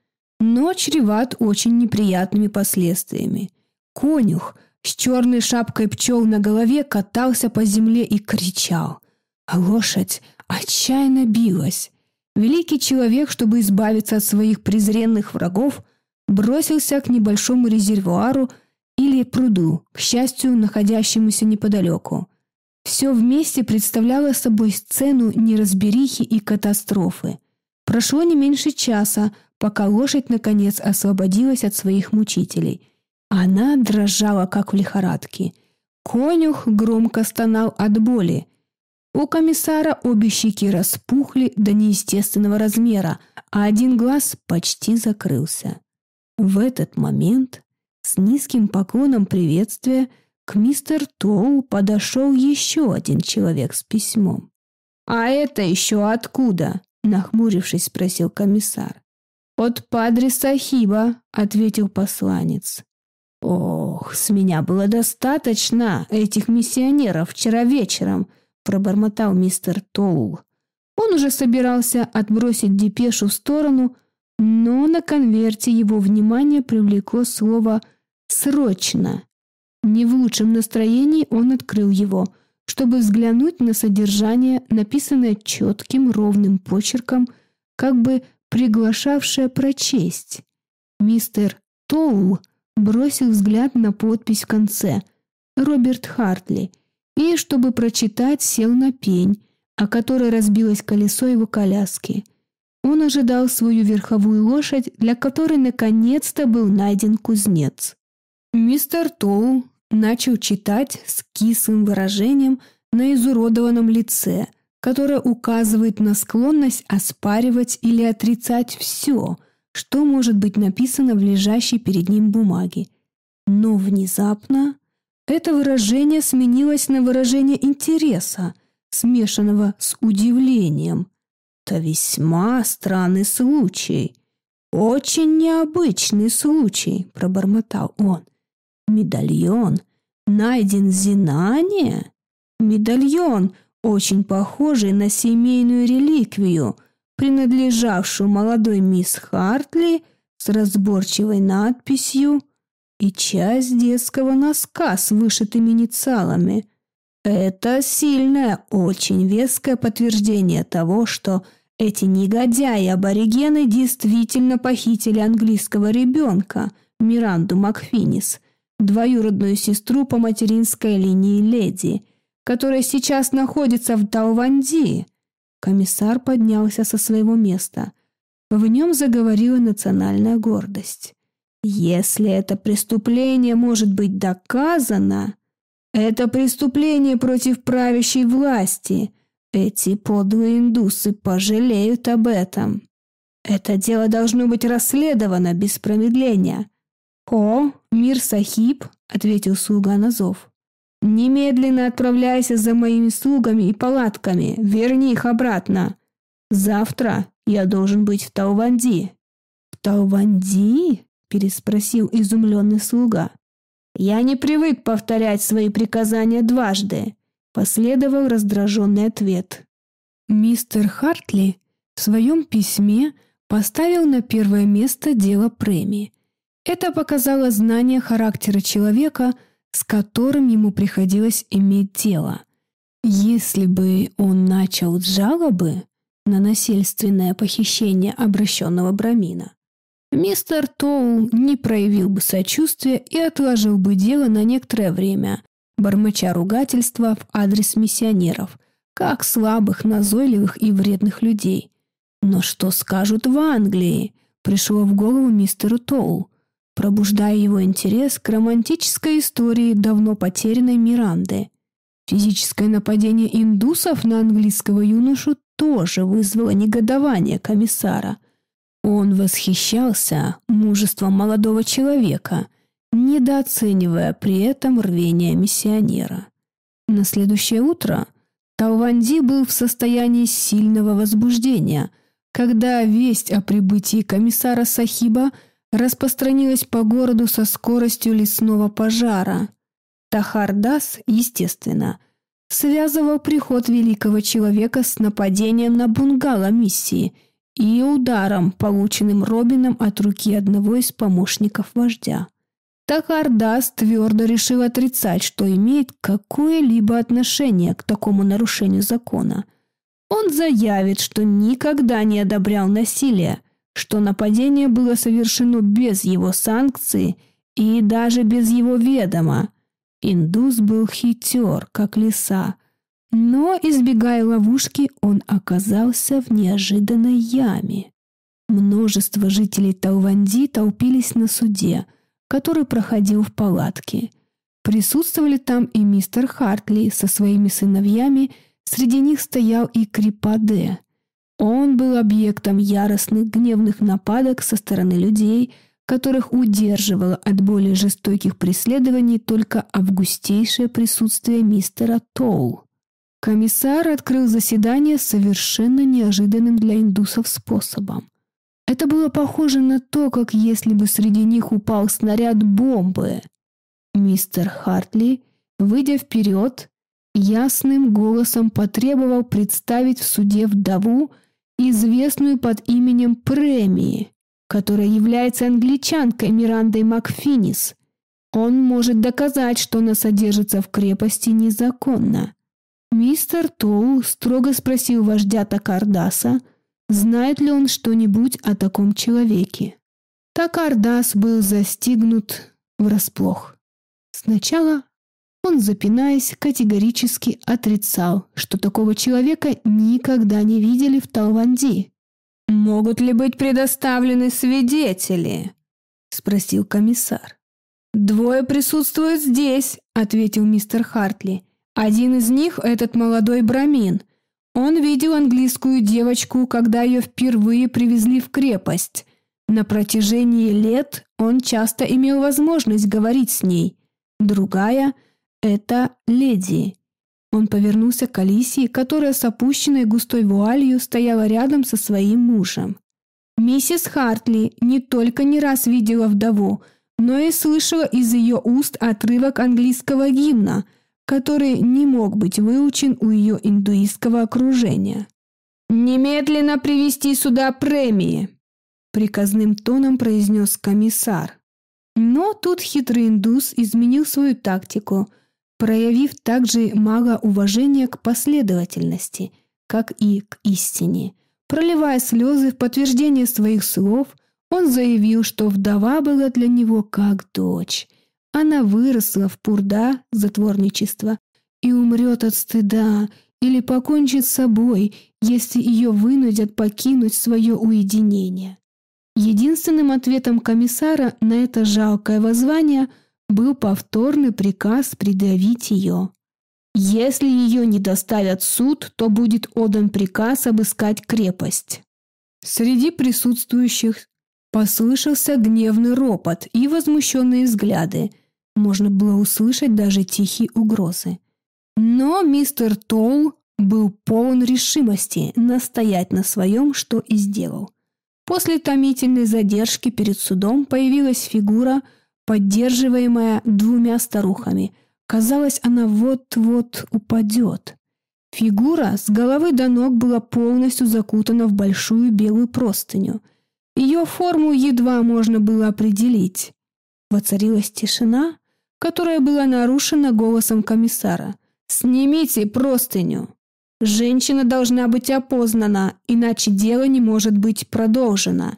но чреват очень неприятными последствиями. Конюх с черной шапкой пчел на голове катался по земле и кричал, а лошадь отчаянно билась. Великий человек, чтобы избавиться от своих презренных врагов, бросился к небольшому резервуару или пруду, к счастью, находящемуся неподалеку. Все вместе представляло собой сцену неразберихи и катастрофы. Прошло не меньше часа, пока лошадь, наконец, освободилась от своих мучителей. Она дрожала, как в лихорадке. Конюх громко стонал от боли. У комиссара обе щеки распухли до неестественного размера, а один глаз почти закрылся. В этот момент с низким поклоном приветствия к мистер Тоу подошел еще один человек с письмом. «А это еще откуда?» – нахмурившись, спросил комиссар. «От Падре Сахиба», — ответил посланец. «Ох, с меня было достаточно этих миссионеров вчера вечером», — пробормотал мистер Толл. Он уже собирался отбросить депешу в сторону, но на конверте его внимание привлекло слово «срочно». Не в лучшем настроении он открыл его, чтобы взглянуть на содержание, написанное четким ровным почерком, как бы приглашавшая прочесть. Мистер Тоул бросил взгляд на подпись в конце «Роберт Хартли» и, чтобы прочитать, сел на пень, о которой разбилось колесо его коляски. Он ожидал свою верховую лошадь, для которой наконец-то был найден кузнец. Мистер Тоу начал читать с кислым выражением на изуродованном лице – которая указывает на склонность оспаривать или отрицать все, что может быть написано в лежащей перед ним бумаге. Но внезапно это выражение сменилось на выражение интереса, смешанного с удивлением. Это весьма странный случай. Очень необычный случай, пробормотал он. Медальон найден в Зинание? Медальон, очень похожей на семейную реликвию, принадлежавшую молодой мисс Хартли с разборчивой надписью и часть детского носка с вышитыми инициалами. Это сильное, очень веское подтверждение того, что эти негодяи-аборигены действительно похитили английского ребенка Миранду Макфинис, двоюродную сестру по материнской линии леди – которая сейчас находится в Далванди. Комиссар поднялся со своего места. В нем заговорила национальная гордость. Если это преступление может быть доказано, это преступление против правящей власти. Эти подлые индусы пожалеют об этом. Это дело должно быть расследовано без промедления. «О, мир сахиб», — ответил слуга на зов. Немедленно отправляйся за моими слугами и палатками, верни их обратно. Завтра я должен быть в Тауванди». «В Тауванди?» – переспросил изумленный слуга. «Я не привык повторять свои приказания дважды», – последовал раздраженный ответ. Мистер Хартли в своем письме поставил на первое место дело премии. Это показало знание характера человека – с которым ему приходилось иметь дело. Если бы он начал с жалобы на насильственное похищение обращенного Брамина, мистер Тоу не проявил бы сочувствия и отложил бы дело на некоторое время, бормоча ругательства в адрес миссионеров, как слабых, назойливых и вредных людей. Но что скажут в Англии? Пришло в голову мистеру Тоу – пробуждая его интерес к романтической истории давно потерянной Миранды. Физическое нападение индусов на английского юношу тоже вызвало негодование комиссара. Он восхищался мужеством молодого человека, недооценивая при этом рвение миссионера. На следующее утро Талванди был в состоянии сильного возбуждения, когда весть о прибытии комиссара Сахиба – распространилась по городу со скоростью лесного пожара. Тахардас, естественно, связывал приход великого человека с нападением на бунгало миссии и ударом, полученным Робином от руки одного из помощников вождя. Тахардас твердо решил отрицать, что имеет какое-либо отношение к такому нарушению закона. Он заявит, что никогда не одобрял насилие – что нападение было совершено без его санкции и даже без его ведома. Индус был хитер, как лиса, но, избегая ловушки, он оказался в неожиданной яме. Множество жителей Талванди толпились на суде, который проходил в палатке. Присутствовали там и мистер Хартли со своими сыновьями, среди них стоял и Крипаде, он был объектом яростных гневных нападок со стороны людей, которых удерживало от более жестоких преследований только августейшее присутствие мистера Тоу. Комиссар открыл заседание совершенно неожиданным для индусов способом. Это было похоже на то, как если бы среди них упал снаряд бомбы. Мистер Хартли, выйдя вперед, ясным голосом потребовал представить в суде вдову, известную под именем Премии, которая является англичанкой Мирандой Макфинис. Он может доказать, что она содержится в крепости незаконно. Мистер Тоул строго спросил вождя Такардаса, знает ли он что-нибудь о таком человеке. Такардас был застигнут врасплох. Сначала он, запинаясь, категорически отрицал, что такого человека никогда не видели в Талванди. «Могут ли быть предоставлены свидетели?» – спросил комиссар. «Двое присутствуют здесь», – ответил мистер Хартли. «Один из них – этот молодой брамин. Он видел английскую девочку, когда ее впервые привезли в крепость. На протяжении лет он часто имел возможность говорить с ней. Другая – «Это леди». Он повернулся к Алисии, которая с опущенной густой вуалью стояла рядом со своим мужем. Миссис Хартли не только не раз видела вдову, но и слышала из ее уст отрывок английского гимна, который не мог быть выучен у ее индуистского окружения. «Немедленно привести сюда премии!» приказным тоном произнес комиссар. Но тут хитрый индус изменил свою тактику – проявив также мага уважения к последовательности, как и к истине. Проливая слезы в подтверждение своих слов, он заявил, что вдова была для него как дочь. Она выросла в пурда затворничества и умрет от стыда или покончит с собой, если ее вынудят покинуть свое уединение. Единственным ответом комиссара на это жалкое воззвание – был повторный приказ придавить ее. Если ее не доставят в суд, то будет отдан приказ обыскать крепость. Среди присутствующих послышался гневный ропот и возмущенные взгляды. Можно было услышать даже тихие угрозы. Но мистер Толл был полон решимости настоять на своем, что и сделал. После томительной задержки перед судом появилась фигура – поддерживаемая двумя старухами. Казалось, она вот-вот упадет. Фигура с головы до ног была полностью закутана в большую белую простыню. Ее форму едва можно было определить. Воцарилась тишина, которая была нарушена голосом комиссара. «Снимите простыню!» Женщина должна быть опознана, иначе дело не может быть продолжено.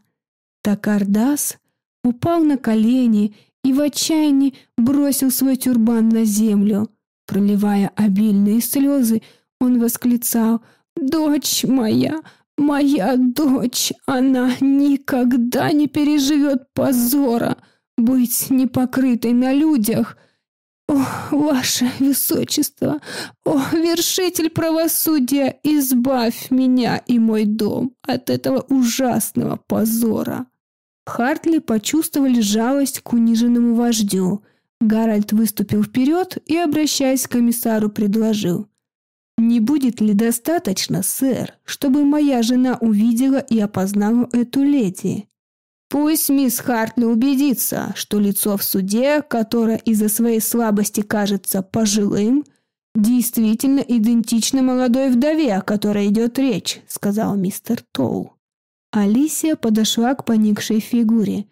Такардас упал на колени и в отчаянии бросил свой тюрбан на землю. Проливая обильные слезы, он восклицал «Дочь моя, моя дочь, она никогда не переживет позора, быть непокрытой на людях». «О, ваше высочество! О, вершитель правосудия! Избавь меня и мой дом от этого ужасного позора!» Хартли почувствовали жалость к униженному вождю. Гарольд выступил вперед и, обращаясь к комиссару, предложил. «Не будет ли достаточно, сэр, чтобы моя жена увидела и опознала эту леди?» Пусть мисс Хартли убедится, что лицо в суде, которое из-за своей слабости кажется пожилым, действительно идентично молодой вдове, о которой идет речь, сказал мистер Тоу. Алисия подошла к поникшей фигуре.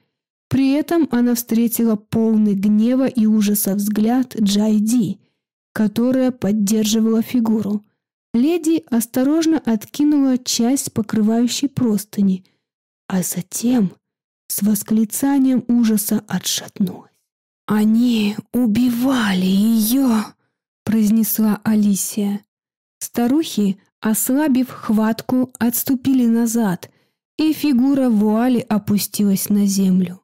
При этом она встретила полный гнева и ужаса взгляд Джайди, которая поддерживала фигуру. Леди осторожно откинула часть покрывающей простыни, а затем с восклицанием ужаса отшатнулась. «Они убивали ее!» – произнесла Алисия. Старухи, ослабив хватку, отступили назад, и фигура в вуали опустилась на землю.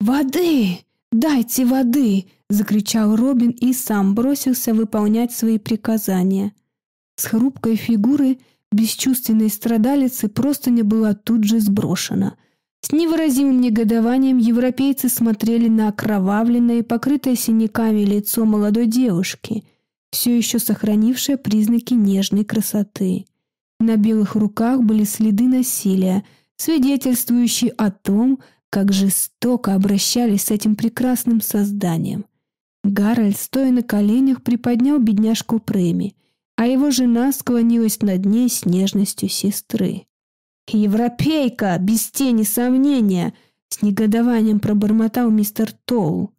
«Воды! Дайте воды!» — закричал Робин и сам бросился выполнять свои приказания. С хрупкой фигуры бесчувственной страдалицы просто не была тут же сброшена. С невыразимым негодованием европейцы смотрели на окровавленное и покрытое синяками лицо молодой девушки, все еще сохранившее признаки нежной красоты. На белых руках были следы насилия — свидетельствующий о том, как жестоко обращались с этим прекрасным созданием. Гарольд, стоя на коленях, приподнял бедняжку Преми, а его жена склонилась над ней с нежностью сестры. «Европейка, без тени сомнения!» — с негодованием пробормотал мистер Тоу.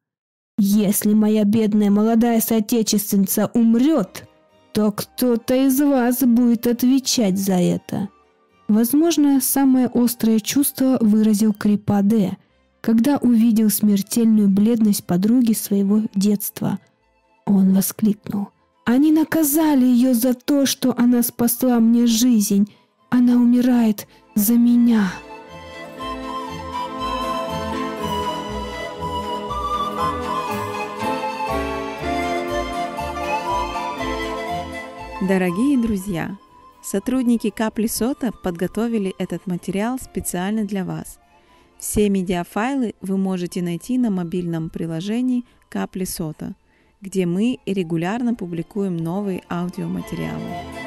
«Если моя бедная молодая соотечественница умрет, то кто-то из вас будет отвечать за это». Возможно, самое острое чувство выразил Крипаде, когда увидел смертельную бледность подруги своего детства. Он воскликнул. «Они наказали ее за то, что она спасла мне жизнь. Она умирает за меня!» Дорогие друзья, Сотрудники Капли Сота подготовили этот материал специально для вас. Все медиафайлы вы можете найти на мобильном приложении Капли Сота, где мы регулярно публикуем новые аудиоматериалы.